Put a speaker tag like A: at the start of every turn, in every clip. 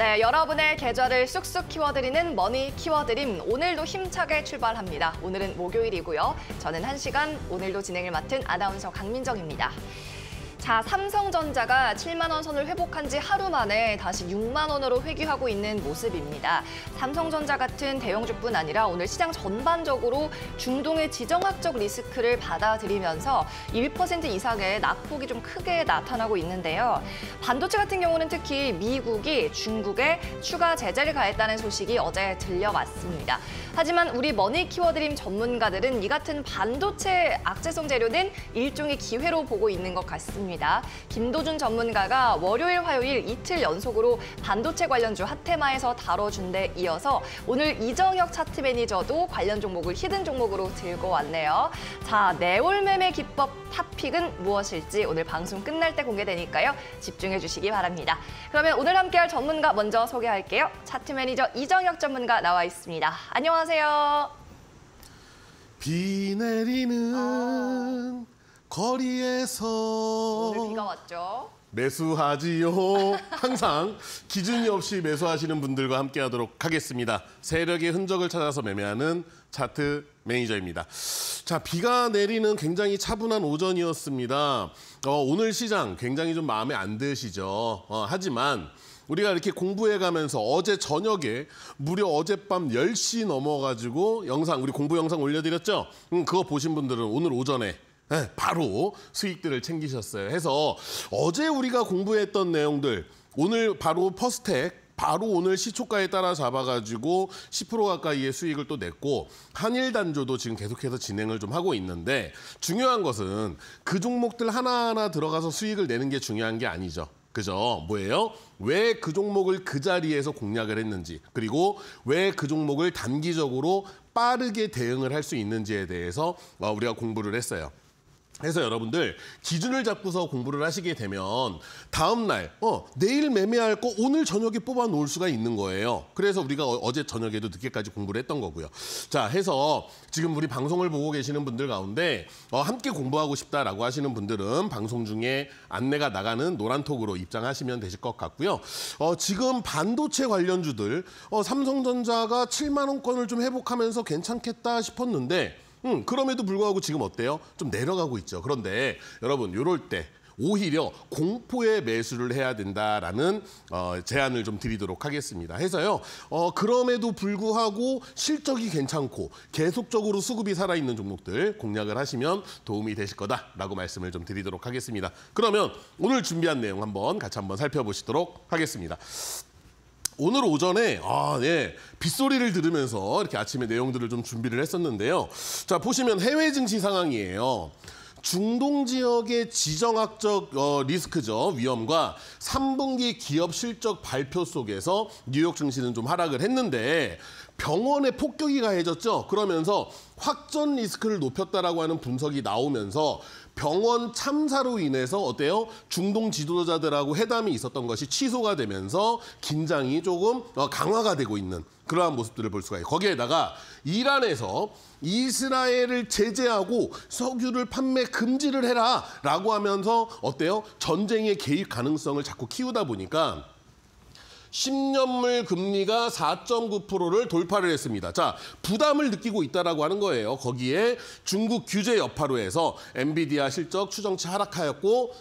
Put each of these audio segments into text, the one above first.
A: 네, 여러분의 계좌를 쑥쑥 키워드리는 머니 키워드림 오늘도 힘차게 출발합니다. 오늘은 목요일이고요. 저는 한시간 오늘도 진행을 맡은 아나운서 강민정입니다. 자, 삼성전자가 7만 원 선을 회복한 지 하루 만에 다시 6만 원으로 회귀하고 있는 모습입니다. 삼성전자 같은 대형주뿐 아니라 오늘 시장 전반적으로 중동의 지정학적 리스크를 받아들이면서 1% 이상의 낙폭이 좀 크게 나타나고 있는데요. 반도체 같은 경우는 특히 미국이 중국에 추가 제재를 가했다는 소식이 어제 들려왔습니다. 하지만 우리 머니 키워드림 전문가들은 이 같은 반도체 악재성 재료는 일종의 기회로 보고 있는 것 같습니다. 있습니다. 김도준 전문가가 월요일, 화요일 이틀 연속으로 반도체 관련주 핫테마에서 다뤄준 데 이어서 오늘 이정혁 차트 매니저도 관련 종목을 히든 종목으로 들고 왔네요. 자, 내월 매매 기법 탑픽은 무엇일지 오늘 방송 끝날 때 공개되니까요. 집중해 주시기 바랍니다. 그러면 오늘 함께할 전문가 먼저 소개할게요. 차트 매니저 이정혁 전문가 나와 있습니다. 안녕하세요. 비
B: 내리는 아... 거리에서 오늘 비가 왔죠. 매수하지요. 항상 기준이 없이 매수하시는 분들과 함께 하도록 하겠습니다. 세력의 흔적을 찾아서 매매하는 차트 매니저입니다. 자, 비가 내리는 굉장히 차분한 오전이었습니다. 어, 오늘 시장 굉장히 좀 마음에 안 드시죠. 어, 하지만 우리가 이렇게 공부해 가면서 어제 저녁에 무려 어젯밤 10시 넘어가지고 영상, 우리 공부 영상 올려드렸죠? 음, 그거 보신 분들은 오늘 오전에 네, 바로 수익들을 챙기셨어요. 해서 어제 우리가 공부했던 내용들 오늘 바로 퍼스텍 바로 오늘 시초가에 따라 잡아가지고 10% 가까이의 수익을 또 냈고 한일 단조도 지금 계속해서 진행을 좀 하고 있는데 중요한 것은 그 종목들 하나하나 들어가서 수익을 내는 게 중요한 게 아니죠. 그죠? 뭐예요? 왜 그 종목을 그 자리에서 공략을 했는지 그리고 왜 그 종목을 단기적으로 빠르게 대응을 할 수 있는지에 대해서 어, 우리가 공부를 했어요. 그래서 여러분들 기준을 잡고서 공부를 하시게 되면 다음 날 어, 내일 매매할 거 오늘 저녁에 뽑아 놓을 수가 있는 거예요. 그래서 우리가 어, 어제 저녁에도 늦게까지 공부를 했던 거고요. 자, 해서 지금 우리 방송을 보고 계시는 분들 가운데 어, 함께 공부하고 싶다라고 하시는 분들은 방송 중에 안내가 나가는 노란톡으로 입장하시면 되실 것 같고요. 어, 지금 반도체 관련주들 어, 삼성전자가 7만 원권을 좀 회복하면서 괜찮겠다 싶었는데 음, 그럼에도 불구하고 지금 어때요? 좀 내려가고 있죠. 그런데 여러분 요럴 때 오히려 공포의 매수를 해야 된다라는 어, 제안을 좀 드리도록 하겠습니다. 해서요. 어, 그럼에도 불구하고 실적이 괜찮고 계속적으로 수급이 살아있는 종목들 공략을 하시면 도움이 되실 거다라고 말씀을 좀 드리도록 하겠습니다. 그러면 오늘 준비한 내용 한번 같이 한번 살펴보시도록 하겠습니다. 오늘 오전에 아, 예, 빗소리를 들으면서 이렇게 아침에 내용들을 좀 준비를 했었는데요. 자, 보시면 해외 증시 상황이에요. 중동 지역의 지정학적 어, 리스크죠 위험과 3분기 기업 실적 발표 속에서 뉴욕 증시는 좀 하락을 했는데 병원에 폭격이 가해졌죠. 그러면서 확전 리스크를 높였다라고 하는 분석이 나오면서 병원 참사로 인해서 어때요? 중동 지도자들하고 회담이 있었던 것이 취소가 되면서 긴장이 조금 어, 강화가 되고 있는 그러한 모습들을 볼 수가 있어요. 거기에다가 이란에서 이스라엘을 제재하고 석유를 판매 금지를 해라라고 하면서 어때요? 전쟁의 개입 가능성을 자꾸 키우다 보니까 10년물 금리가 4.9%를 돌파를 했습니다. 자, 부담을 느끼고 있다라고 하는 거예요. 거기에 중국 규제 여파로 해서 엔비디아 실적 추정치 하락하였고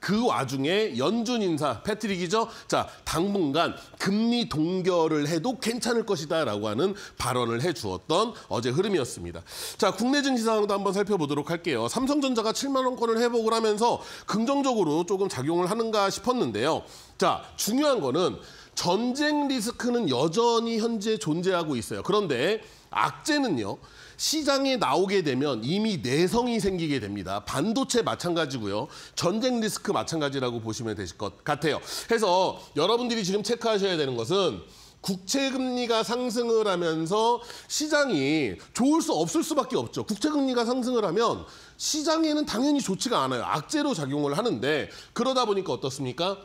B: 그 와중에 연준 인사 패트릭이죠. 자 당분간 금리 동결을 해도 괜찮을 것이다라고 하는 발언을 해주었던 어제 흐름이었습니다. 자 국내 증시 상황도 한번 살펴보도록 할게요. 삼성전자가 7만 원권을 회복을 하면서 긍정적으로 조금 작용을 하는가 싶었는데요. 자 중요한 거는 전쟁 리스크는 여전히 현재 존재하고 있어요. 그런데 악재는요. 시장에 나오게 되면 이미 내성이 생기게 됩니다. 반도체 마찬가지고요. 전쟁 리스크 마찬가지라고 보시면 되실 것 같아요. 해서 여러분들이 지금 체크하셔야 되는 것은 국채 금리가 상승을 하면서 시장이 좋을 수 없을 수밖에 없죠. 국채 금리가 상승을 하면 시장에는 당연히 좋지가 않아요. 악재로 작용을 하는데 그러다 보니까 어떻습니까?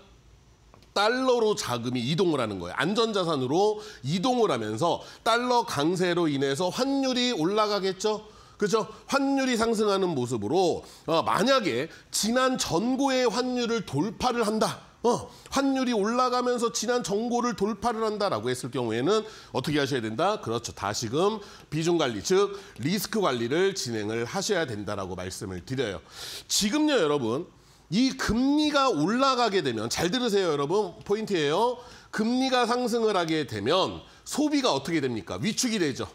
B: 달러로 자금이 이동을 하는 거예요. 안전자산으로 이동을 하면서 달러 강세로 인해서 환율이 올라가겠죠. 그렇죠? 환율이 상승하는 모습으로 어, 만약에 지난 전고의 환율을 돌파를 한다. 어, 환율이 올라가면서 지난 정고를 돌파를 한다라고 했을 경우에는 어떻게 하셔야 된다? 그렇죠. 다시금 비중 관리, 즉 리스크 관리를 진행을 하셔야 된다라고 말씀을 드려요. 지금요, 여러분. 이 금리가 올라가게 되면 잘 들으세요, 여러분. 포인트예요. 금리가 상승을 하게 되면 소비가 어떻게 됩니까? 위축이 되죠.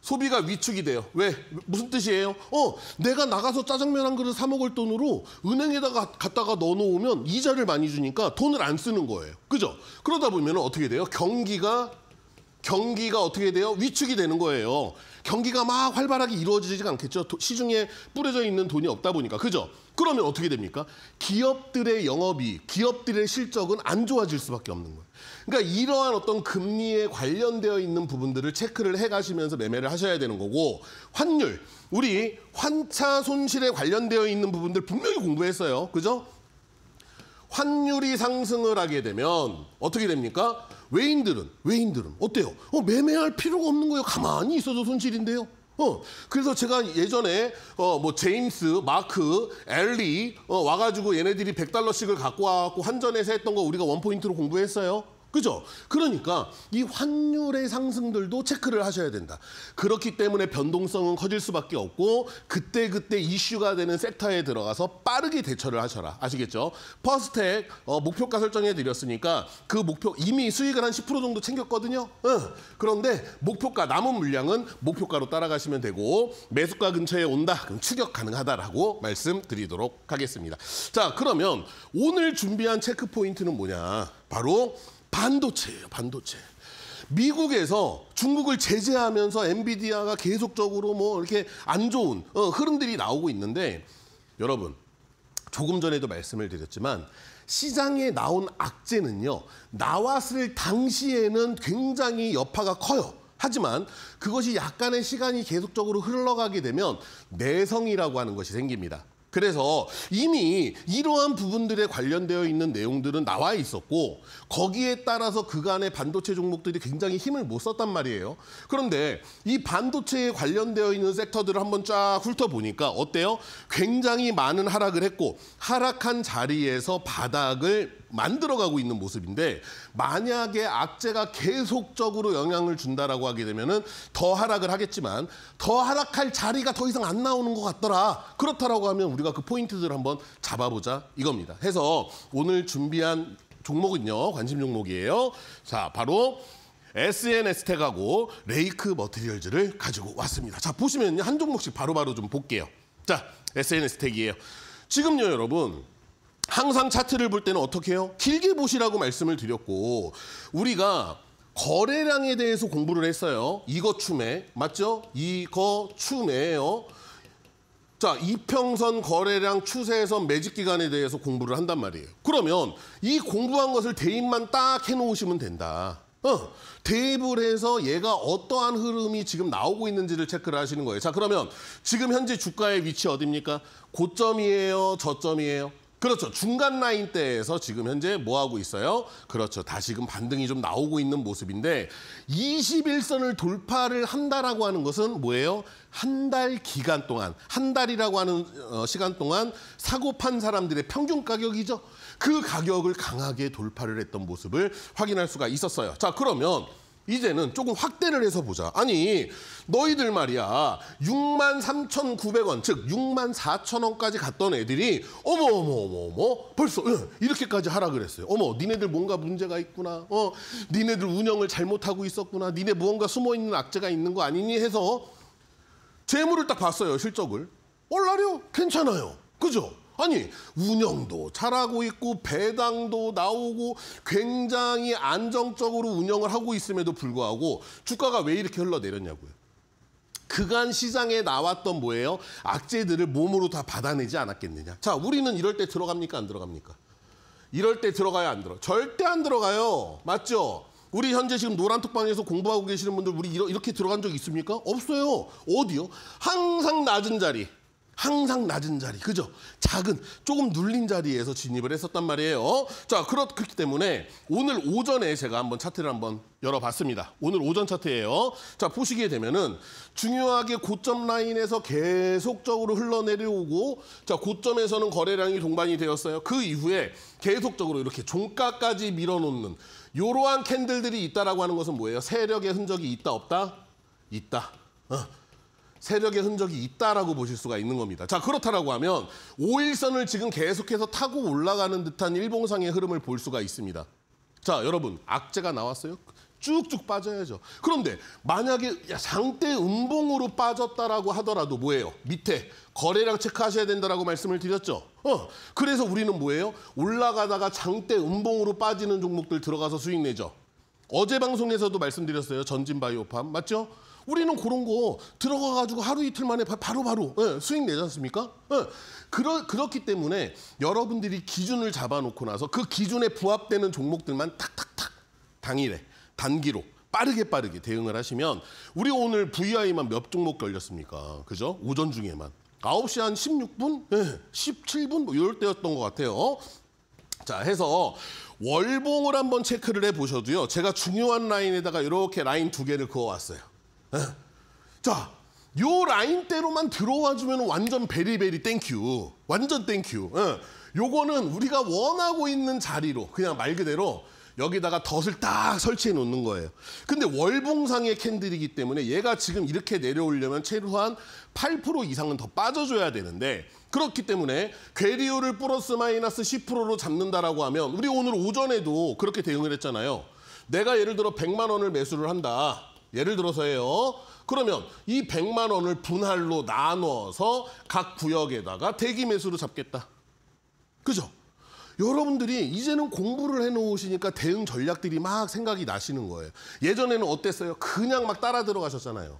B: 소비가 위축이 돼요. 왜? 무슨 뜻이에요? 어, 내가 나가서 짜장면 한 그릇 사 먹을 돈으로 은행에다가 갖다가 넣어 놓으면 이자를 많이 주니까 돈을 안 쓰는 거예요. 그죠? 그러다 보면 어떻게 돼요? 경기가 경기가 어떻게 돼요? 위축이 되는 거예요. 경기가 막 활발하게 이루어지지 않겠죠. 시중에 뿌려져 있는 돈이 없다 보니까. 그죠? 그러면 어떻게 됩니까? 기업들의 영업이익, 기업들의 실적은 안 좋아질 수밖에 없는 거예요. 그러니까 이러한 어떤 금리에 관련되어 있는 부분들을 체크를 해가시면서 매매를 하셔야 되는 거고 환율, 우리 환차 손실에 관련되어 있는 부분들 분명히 공부했어요. 그죠? 환율이 상승을 하게 되면 어떻게 됩니까? 외인들은 외인들은 어때요? 어, 매매할 필요가 없는 거예요. 가만히 있어도 손실인데요. 어, 그래서 제가 예전에 어, 뭐 제임스, 마크, 엘리 어, 와가지고 얘네들이 1 0 0달러씩을 갖고 와갖고 한전에서 했던 거 우리가 원포인트로 공부했어요. 그죠? 그러니까 이 환율의 상승들도 체크를 하셔야 된다. 그렇기 때문에 변동성은 커질 수밖에 없고 그때그때 그때 이슈가 되는 섹터에 들어가서 빠르게 대처를 하셔라. 아시겠죠? 퍼스텍 어, 목표가 설정해 드렸으니까 그 목표 이미 수익을 한 10% 정도 챙겼거든요. 응. 그런데 목표가 남은 물량은 목표가로 따라가시면 되고 매수가 근처에 온다. 그럼 추격 가능하다라고 말씀드리도록 하겠습니다. 자, 그러면 오늘 준비한 체크 포인트는 뭐냐? 바로 반도체예요, 반도체. 미국에서 중국을 제재하면서 엔비디아가 계속적으로 뭐 이렇게 안 좋은 어, 흐름들이 나오고 있는데 여러분 조금 전에도 말씀을 드렸지만 시장에 나온 악재는요 나왔을 당시에는 굉장히 여파가 커요. 하지만 그것이 약간의 시간이 계속적으로 흘러가게 되면 내성이라고 하는 것이 생깁니다. 그래서 이미 이러한 부분들에 관련되어 있는 내용들은 나와 있었고 거기에 따라서 그간의 반도체 종목들이 굉장히 힘을 못 썼단 말이에요. 그런데 이 반도체에 관련되어 있는 섹터들을 한번 쫙 훑어보니까 어때요? 굉장히 많은 하락을 했고 하락한 자리에서 바닥을 만들어가고 있는 모습인데 만약에 악재가 계속적으로 영향을 준다라고 하게 되면은 더 하락을 하겠지만 더 하락할 자리가 더 이상 안 나오는 것 같더라. 그렇다라고 하면 우리가 그 포인트들을 한번 잡아보자 이겁니다. 해서 오늘 준비한 종목은요. 관심 종목이에요. 자, 바로 SNS 태그하고 레이크 머티리얼즈를 가지고 왔습니다. 자, 보시면 한 종목씩 바로바로 바로 좀 볼게요. 자, SNS 텍이에요. 지금요, 여러분. 항상 차트를 볼 때는 어떻게 해요? 길게 보시라고 말씀을 드렸고 우리가 거래량에 대해서 공부를 했어요. 이거춤에 맞죠? 이거춤에요. 자, 이평선 거래량 추세에서 매직 기간에 대해서 공부를 한단 말이에요. 그러면 이 공부한 것을 대입만 딱 해놓으시면 된다. 어, 대입을 해서 얘가 어떠한 흐름이 지금 나오고 있는지를 체크를 하시는 거예요. 자, 그러면 지금 현재 주가의 위치 어딥니까? 고점이에요? 저점이에요? 그렇죠. 중간 라인 때에서 지금 현재 뭐 하고 있어요? 그렇죠. 다시금 반등이 좀 나오고 있는 모습인데 21선을 돌파를 한다라고 하는 것은 뭐예요? 한 달 기간 동안, 한 달이라고 하는 어, 시간 동안 사고 판 사람들의 평균 가격이죠. 그 가격을 강하게 돌파를 했던 모습을 확인할 수가 있었어요. 자, 그러면 이제는 조금 확대를 해서 보자. 아니, 너희들 말이야. 6만 3,900원, 즉 6만 4 0원까지 갔던 애들이 어머 어머 어머 어머 벌써 응, 이렇게까지 하라 그랬어요. 어머, 니네들 뭔가 문제가 있구나. 어, 니네들 운영을 잘못하고 있었구나. 니네 무언가 숨어 있는 악재가 있는 거 아니니 해서 재물을 딱 봤어요, 실적을. 올라려 괜찮아요. 그죠? 아니 운영도 잘하고 있고 배당도 나오고 굉장히 안정적으로 운영을 하고 있음에도 불구하고 주가가 왜 이렇게 흘러내렸냐고요. 그간 시장에 나왔던 뭐예요? 악재들을 몸으로 다 받아내지 않았겠느냐. 자, 우리는 이럴 때 들어갑니까? 안 들어갑니까? 이럴 때 들어가야 안 들어. 절대 안 들어가요. 맞죠? 우리 현재 지금 노란톡방에서 공부하고 계시는 분들 우리 이렇게 들어간 적 있습니까? 없어요. 어디요? 항상 낮은 자리. 항상 낮은 자리, 그죠? 작은, 조금 눌린 자리에서 진입을 했었단 말이에요. 자, 그렇기 때문에 오늘 오전에 제가 한번 차트를 한번 열어봤습니다. 오늘 오전 차트예요. 자, 보시게 되면은 중요하게 고점 라인에서 계속적으로 흘러내려오고 자, 고점에서는 거래량이 동반이 되었어요. 그 이후에 계속적으로 이렇게 종가까지 밀어놓는 이러한 캔들들이 있다라고 하는 것은 뭐예요? 세력의 흔적이 있다, 없다? 있다. 어. 세력의 흔적이 있다라고 보실 수가 있는 겁니다. 자 그렇다라고 하면 5일선을 지금 계속해서 타고 올라가는 듯한 일봉상의 흐름을 볼 수가 있습니다. 자 여러분 악재가 나왔어요. 쭉쭉 빠져야죠. 그런데 만약에 상대 음봉으로 빠졌다라고 하더라도 뭐예요? 밑에 거래량 체크하셔야 된다라고 말씀을 드렸죠. 어, 그래서 우리는 뭐예요? 올라가다가 장대 음봉으로 빠지는 종목들 들어가서 수익 내죠. 어제 방송에서도 말씀드렸어요. 전진바이오팜 맞죠? 우리는 그런 거 들어가가지고 하루 이틀 만에 바로바로 바로, 예, 수익 내지 않습니까? 예. 그러, 그렇기 때문에 여러분들이 기준을 잡아놓고 나서 그 기준에 부합되는 종목들만 탁탁탁 당일에 단기로 빠르게 빠르게 대응을 하시면 우리 오늘 VI만 몇 종목 걸렸습니까? 그죠? 오전 중에만. 9시 한 16분? 네, 17분? 뭐 이럴 때였던 것 같아요. 자, 해서 월봉을 한번 체크를 해보셔도요. 제가 중요한 라인에다가 이렇게 라인 두 개를 그어왔어요. 예? 자, 요 라인대로만 들어와 주면 완전 베리베리 땡큐. 완전 땡큐. 예. 요거는 우리가 원하고 있는 자리로 그냥 말 그대로 여기다가 덫을 딱 설치해 놓는 거예요. 근데 월봉상의 캔들이기 때문에 얘가 지금 이렇게 내려오려면 최소한 8% 이상은 더 빠져줘야 되는데 그렇기 때문에 괴리율을 플러스 마이너스 10%로 잡는다라고 하면 우리 오늘 오전에도 그렇게 대응을 했잖아요. 내가 예를 들어 100만 원을 매수를 한다. 예를 들어서예요. 그러면 이 100만 원을 분할로 나눠서 각 구역에다가 대기 매수로 잡겠다. 그죠? 여러분들이 이제는 공부를 해놓으시니까 대응 전략들이 막 생각이 나시는 거예요. 예전에는 어땠어요? 그냥 막 따라 들어가셨잖아요.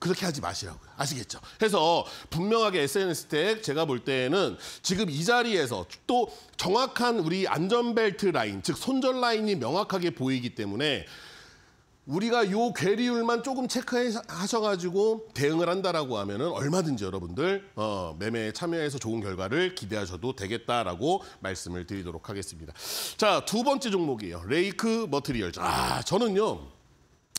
B: 그렇게 하지 마시라고요. 아시겠죠? 해서 분명하게 SNS 텍 제가 볼때는 지금 이 자리에서 또 정확한 우리 안전벨트 라인, 즉 손절 라인이 명확하게 보이기 때문에 우리가 요 괴리율만 조금 체크하셔가지고 대응을 한다라고 하면은 얼마든지 여러분들 어, 매매에 참여해서 좋은 결과를 기대하셔도 되겠다라고 말씀을 드리도록 하겠습니다. 자, 두 번째 종목이에요. 레이크 머트리얼즈. 아, 저는요.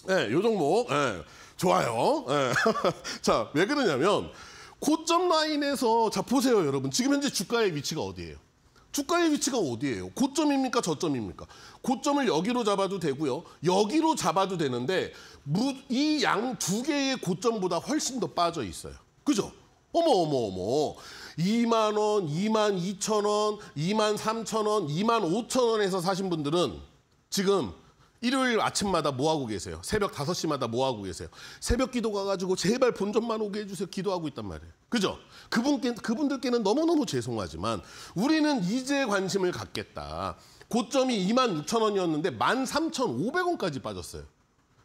B: 예, 요 종목. 예, 좋아요. 예. 자, 왜 그러냐면 고점 라인에서 자 보세요, 여러분. 지금 현재 주가의 위치가 어디예요? 주가의 위치가 어디예요? 고점입니까? 저점입니까? 고점을 여기로 잡아도 되고요. 여기로 잡아도 되는데 이 양 두 개의 고점보다 훨씬 더 빠져 있어요. 그죠? 어머 어머 어머. 2만 원, 2만 2천 원, 2만 3천 원, 2만 5천 원에서 사신 분들은 지금 일요일 아침마다 뭐 하고 계세요? 새벽 5시마다 뭐 하고 계세요? 새벽 기도 가가지고 제발 본전만 오게 해주세요. 기도하고 있단 말이에요. 그죠? 그분께, 그분들께는 너무너무 죄송하지만 우리는 이제 관심을 갖겠다. 고점이 2만 6천 원이었는데 1만 3천 5백 원까지 빠졌어요.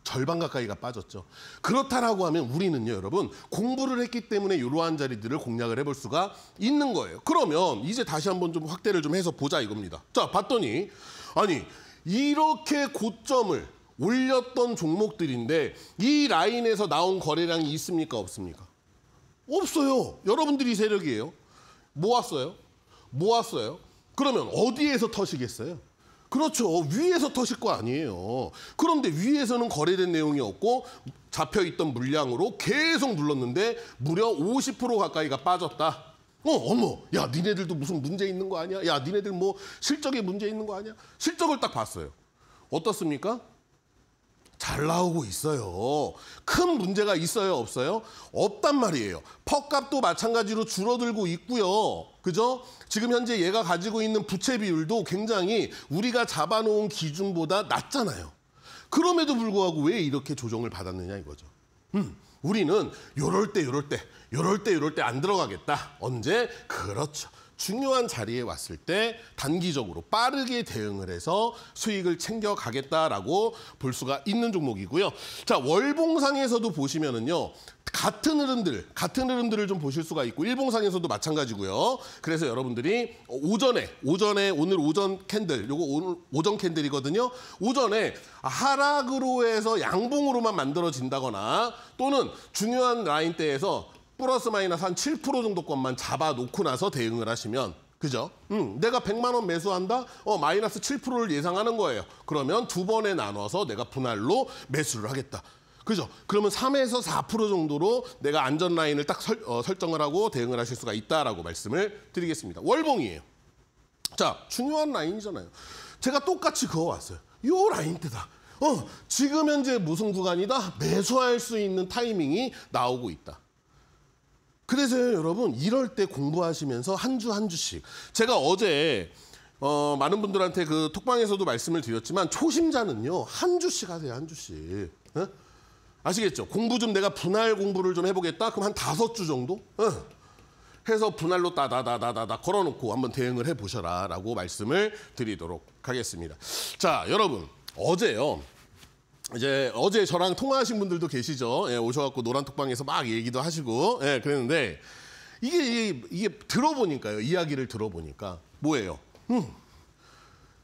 B: 절반 가까이가 빠졌죠. 그렇다라고 하면 우리는요, 여러분 공부를 했기 때문에 이러한 자리들을 공략을 해볼 수가 있는 거예요. 그러면 이제 다시 한번 좀 확대를 좀 해서 보자 이겁니다. 자, 봤더니 아니 이렇게 고점을 올렸던 종목들인데 이 라인에서 나온 거래량이 있습니까? 없습니까? 없어요. 여러분들이 세력이에요. 모았어요. 모았어요. 그러면 어디에서 터시겠어요? 그렇죠. 위에서 터실 거 아니에요. 그런데 위에서는 거래된 내용이 없고 잡혀있던 물량으로 계속 눌렀는데 무려 50% 가까이가 빠졌다. 어, 어머, 야, 니네들도 무슨 문제 있는 거 아니야? 야, 니네들 뭐 실적에 문제 있는 거 아니야? 실적을 딱 봤어요. 어떻습니까? 잘 나오고 있어요. 큰 문제가 있어요, 없어요? 없단 말이에요. 퍽값도 마찬가지로 줄어들고 있고요. 그죠? 지금 현재 얘가 가지고 있는 부채 비율도 굉장히 우리가 잡아놓은 기준보다 낮잖아요. 그럼에도 불구하고 왜 이렇게 조정을 받았느냐 이거죠. 음. 우리는 요럴 때 요럴 때 요럴 때 요럴 때 안 들어가겠다. 언제? 그렇죠. 중요한 자리에 왔을 때 단기적으로 빠르게 대응을 해서 수익을 챙겨가겠다라고 볼 수가 있는 종목이고요. 자, 월봉상에서도 보시면은요. 같은 흐름들, 같은 흐름들을 좀 보실 수가 있고 일봉상에서도 마찬가지고요. 그래서 여러분들이 오전에, 오전에 오늘 오전 캔들, 요거 오늘 오전 캔들이거든요. 오전에 하락으로 해서 양봉으로만 만들어진다거나 또는 중요한 라인대에서 플러스 마이너스 한 7% 정도권만 잡아놓고 나서 대응을 하시면 그죠? 음, 내가 100만 원 매수한다? 어, 마이너스 7%를 예상하는 거예요. 그러면 두 번에 나눠서 내가 분할로 매수를 하겠다. 그죠? 그러면 3에서 4% 정도로 내가 안전 라인을 딱 설, 어, 정을 하고 대응을 하실 수가 있다라고 말씀을 드리겠습니다. 월봉이에요. 자, 중요한 라인이잖아요. 제가 똑같이 그어왔어요. 요 라인 때다. 어, 지금 현재 무슨 구간이다. 매수할 수 있는 타이밍이 나오고 있다. 그래서 여러분 이럴 때 공부하시면서 한 주한 한 주씩 제가 어제 어, 많은 분들한테 그 톡방에서도 말씀을 드렸지만 초심자는요 한 주씩 하세요 한 주씩 에? 어? 아시겠죠 공부 좀 내가 분할 공부를 좀 해보겠다 그럼 한 다섯 주 정도 에? 어? 해서 분할로 따다다다다다 걸어놓고 한번 대응을 해보셔라라고 말씀을 드리도록 하겠습니다 자 여러분 어제요 이제 어제 저랑 통화하신 분들도 계시죠. 예, 오셔갖고 노란톡방에서 막 얘기도 하시고 예, 그랬는데 이게, 이게, 이게 들어보니까요. 이야기를 들어보니까 뭐예요? 음,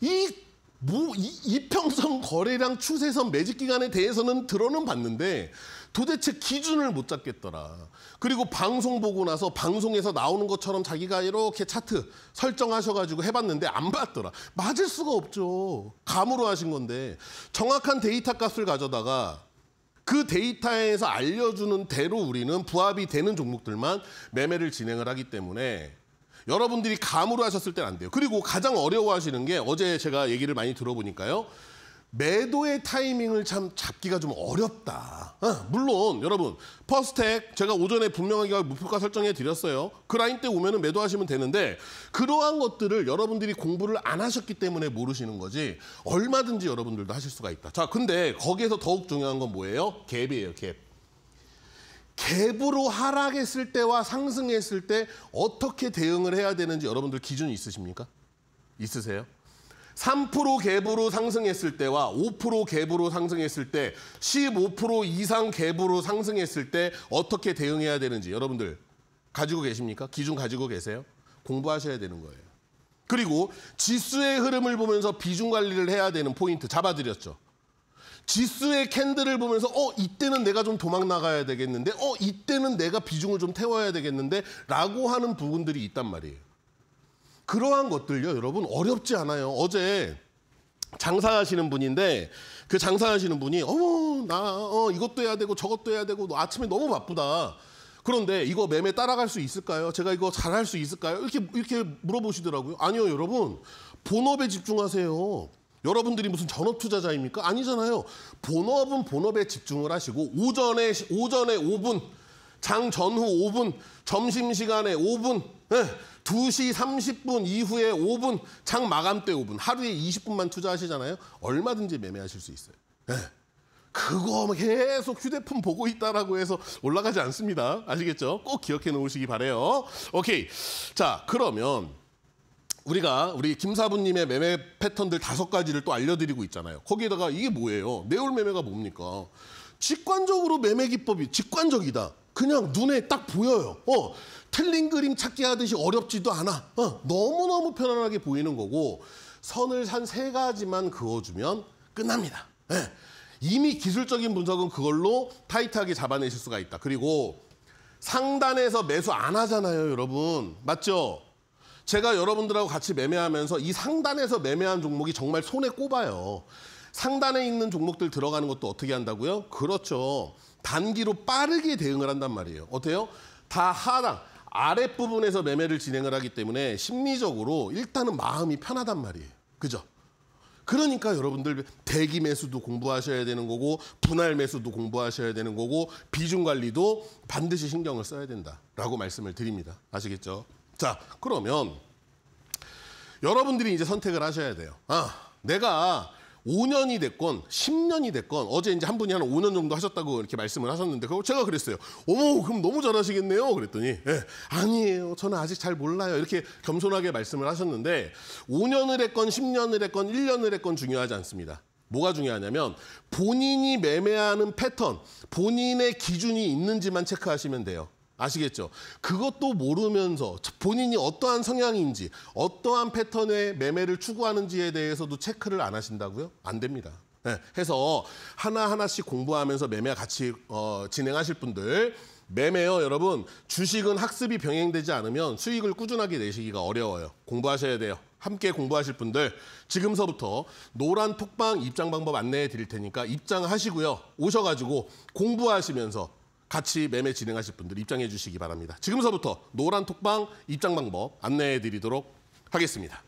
B: 이 뭐, 이, 이평선 거래량 추세선 매직 기간에 대해서는 들어는 봤는데 도대체 기준을 못 잡겠더라. 그리고 방송 보고 나서 방송에서 나오는 것처럼 자기가 이렇게 차트 설정하셔가지고 해봤는데 안 봤더라. 맞을 수가 없죠. 감으로 하신 건데 정확한 데이터 값을 가져다가 그 데이터에서 알려주는 대로 우리는 부합이 되는 종목들만 매매를 진행을 하기 때문에 여러분들이 감으로 하셨을 때는 안 돼요. 그리고 가장 어려워하시는 게 어제 제가 얘기를 많이 들어보니까요. 매도의 타이밍을 참 잡기가 좀 어렵다. 아, 물론 여러분 퍼스텍 제가 오전에 분명하게 목표가 설정해 드렸어요. 그 라인 때 오면 은 매도하시면 되는데 그러한 것들을 여러분들이 공부를 안 하셨기 때문에 모르시는 거지 얼마든지 여러분들도 하실 수가 있다. 자, 근데 거기에서 더욱 중요한 건 뭐예요? 갭이에요, 갭. 갭으로 하락했을 때와 상승했을 때 어떻게 대응을 해야 되는지 여러분들 기준이 있으십니까? 있으세요? 3% 갭으로 상승했을 때와 5% 갭으로 상승했을 때 15% 이상 갭으로 상승했을 때 어떻게 대응해야 되는지 여러분들 가지고 계십니까? 기준 가지고 계세요? 공부하셔야 되는 거예요. 그리고 지수의 흐름을 보면서 비중 관리를 해야 되는 포인트 잡아드렸죠. 지수의 캔들을 보면서 어 이때는 내가 좀 도망 나가야 되겠는데 어 이때는 내가 비중을 좀 태워야 되겠는데 라고 하는 부분들이 있단 말이에요. 그러한 것들요, 여러분 어렵지 않아요. 어제 장사하시는 분인데 그 장사하시는 분이 어머 나 어, 이것도 해야 되고 저것도 해야 되고 너 아침에 너무 바쁘다. 그런데 이거 매매 따라갈 수 있을까요? 제가 이거 잘할 수 있을까요? 이렇게 이렇게 물어보시더라고요. 아니요, 여러분 본업에 집중하세요. 여러분들이 무슨 전업 투자자입니까? 아니잖아요. 본업은 본업에 집중을 하시고 오전에 오전에 5분, 장 전후 5분, 점심 시간에 5분, 2시 30분 이후에 5분, 장 마감 때 5분, 하루에 20분만 투자하시잖아요. 얼마든지 매매하실 수 있어요. 네. 그거 계속 휴대폰 보고 있다라고 해서 올라가지 않습니다. 아시겠죠? 꼭 기억해 놓으시기 바래요. 오케이. 자, 그러면 우리가 우리 김사부님의 매매 패턴들 다섯 가지를 또 알려드리고 있잖아요. 거기에다가 이게 뭐예요? 내올 매매가 뭡니까? 직관적으로 매매 기법이 직관적이다. 그냥 눈에 딱 보여요. 어, 틀린 그림 찾기 하듯이 어렵지도 않아. 어, 너무너무 편안하게 보이는 거고 선을 산 세 가지만 그어주면 끝납니다. 네. 이미 기술적인 분석은 그걸로 타이트하게 잡아내실 수가 있다. 그리고 상단에서 매수 안 하잖아요, 여러분. 맞죠? 제가 여러분들하고 같이 매매하면서 이 상단에서 매매한 종목이 정말 손에 꼽아요. 상단에 있는 종목들 들어가는 것도 어떻게 한다고요? 그렇죠. 단기로 빠르게 대응을 한단 말이에요. 어때요? 다 하락. 아랫부분에서 매매를 진행을 하기 때문에 심리적으로 일단은 마음이 편하단 말이에요. 그죠? 그러니까 여러분들 대기 매수도 공부하셔야 되는 거고 분할 매수도 공부하셔야 되는 거고 비중 관리도 반드시 신경을 써야 된다라고 말씀을 드립니다. 아시겠죠? 자, 그러면 여러분들이 이제 선택을 하셔야 돼요. 아, 내가 5년이 됐건 10년이 됐건 어제 이제 한 분이 한 5년 정도 하셨다고 이렇게 말씀을 하셨는데 그 제가 그랬어요. 어머 그럼 너무 잘하시겠네요. 그랬더니 예, 아니에요. 저는 아직 잘 몰라요. 이렇게 겸손하게 말씀을 하셨는데 5년을 했건 10년을 했건 1년을 했건 중요하지 않습니다. 뭐가 중요하냐면 본인이 매매하는 패턴, 본인의 기준이 있는지만 체크하시면 돼요. 아시겠죠? 그것도 모르면서 본인이 어떠한 성향인지 어떠한 패턴의 매매를 추구하는지에 대해서도 체크를 안 하신다고요? 안 됩니다. 네, 해서 하나하나씩 공부하면서 매매 와 같이 어, 진행하실 분들 매매요 여러분 주식은 학습이 병행되지 않으면 수익을 꾸준하게 내시기가 어려워요 공부하셔야 돼요 함께 공부하실 분들 지금서부터 노란 톡방 입장 방법 안내해 드릴 테니까 입장하시고요 오셔가지고 공부하시면서 같이 매매 진행하실 분들 입장해 주시기 바랍니다. 지금서부터 노란 톡방 입장 방법 안내해 드리도록 하겠습니다.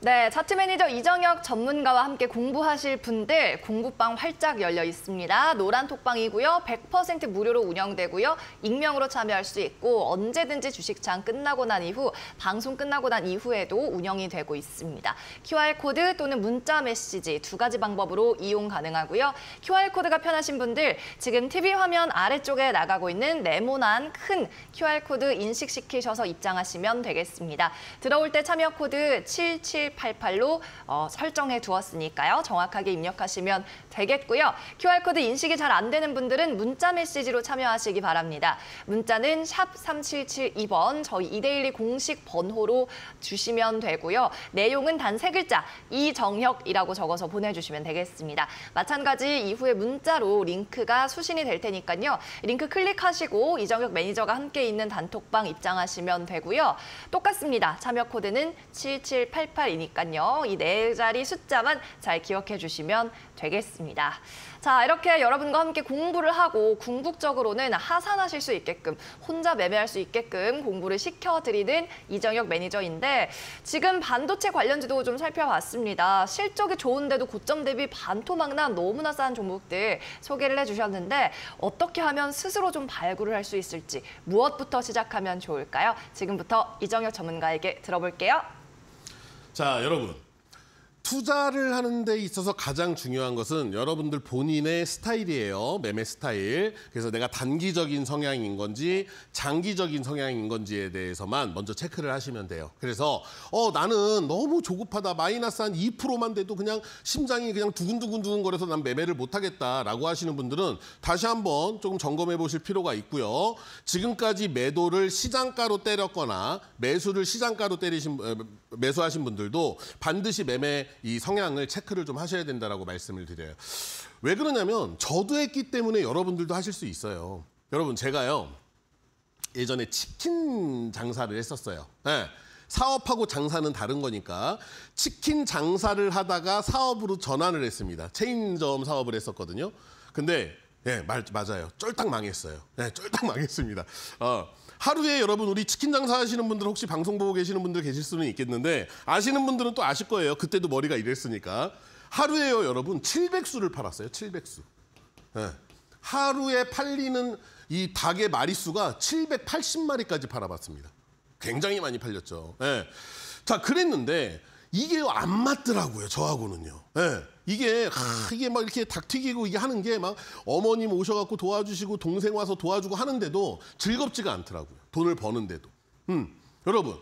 A: 네, 차트 매니저 이정혁 전문가와 함께 공부하실 분들 공부방 활짝 열려 있습니다. 노란 톡방이고요. 100% 무료로 운영되고요. 익명으로 참여할 수 있고 언제든지 주식창 끝나고 난 이후 방송 끝나고 난 이후에도 운영이 되고 있습니다. QR코드 또는 문자 메시지 두 가지 방법으로 이용 가능하고요. QR코드가 편하신 분들 지금 TV 화면 아래쪽에 나가고 있는 네모난 큰 QR코드 인식시키셔서 입장하시면 되겠습니다. 들어올 때 참여 코드 77 1788로 어, 설정해 두었으니까요. 정확하게 입력하시면 되겠고요. QR코드 인식이 잘 안 되는 분들은 문자 메시지로 참여하시기 바랍니다. 문자는 샵 3772번 저희 이데일리 공식 번호로 주시면 되고요. 내용은 단 세 글자 이정혁이라고 적어서 보내주시면 되겠습니다. 마찬가지 이후에 문자로 링크가 수신이 될 테니까요. 링크 클릭하시고 이정혁 매니저가 함께 있는 단톡방 입장하시면 되고요. 똑같습니다. 참여 코드는 7788이니까요. 이 네 자리 숫자만 잘 기억해 주시면 되겠습니다. 있습니다. 자, 이렇게 여러분과 함께 공부를 하고 궁극적으로는 하산하실 수 있게끔 혼자 매매할 수 있게끔 공부를 시켜드리는 이정혁 매니저인데 지금 반도체 관련 지도 좀 살펴봤습니다. 실적이 좋은데도 고점 대비 반토막난 너무나 싼 종목들 소개를 해주셨는데 어떻게 하면 스스로 좀 발굴을 할 수 있을지 무엇부터 시작하면 좋을까요? 지금부터 이정혁 전문가에게 들어볼게요.
B: 자, 여러분.
A: 투자를 하는
B: 데 있어서 가장 중요한 것은 여러분들 본인의 스타일이에요. 매매 스타일. 그래서 내가 단기적인 성향인 건지 장기적인 성향인 건지에 대해서만 먼저 체크를 하시면 돼요. 그래서 어 나는 너무 조급하다. 마이너스 한 2%만 돼도 그냥 심장이 그냥 두근두근두근 거려서 난 매매를 못 하겠다라고 하시는 분들은 다시 한번 조금 점검해 보실 필요가 있고요. 지금까지 매도를 시장가로 때렸거나 매수를 시장가로 때리신 어, 매수하신 분들도 반드시 매매 이 성향을 체크를 좀 하셔야 된다라고 말씀을 드려요. 왜 그러냐면 저도 했기 때문에 여러분들도 하실 수 있어요. 여러분 제가요 예전에 치킨 장사를 했었어요. 네. 사업하고 장사는 다른 거니까 치킨 장사를 하다가 사업으로 전환을 했습니다. 체인점 사업을 했었거든요. 근데 예, 네, 맞아요. 쫄딱 망했어요. 예, 쫄딱 망했습니다. 어. 하루에 여러분 우리 치킨 장사 하시는 분들 혹시 방송 보고 계시는 분들 계실 수는 있겠는데 아시는 분들은 또 아실 거예요. 그때도 머리가 이랬으니까. 하루에요 여러분 700수를 팔았어요. 700수. 네. 예. 하루에 팔리는 이 닭의 마리수가 780마리까지 팔아봤습니다. 굉장히 많이 팔렸죠. 네. 자 그랬는데 이게 안 맞더라고요. 저하고는요. 네. 이게 하, 이게 막 이렇게 닥튀기고 이게 하는 게 막 어머님 오셔갖고 도와주시고 동생 와서 도와주고 하는데도 즐겁지가 않더라고요. 돈을 버는데도. 음, 여러분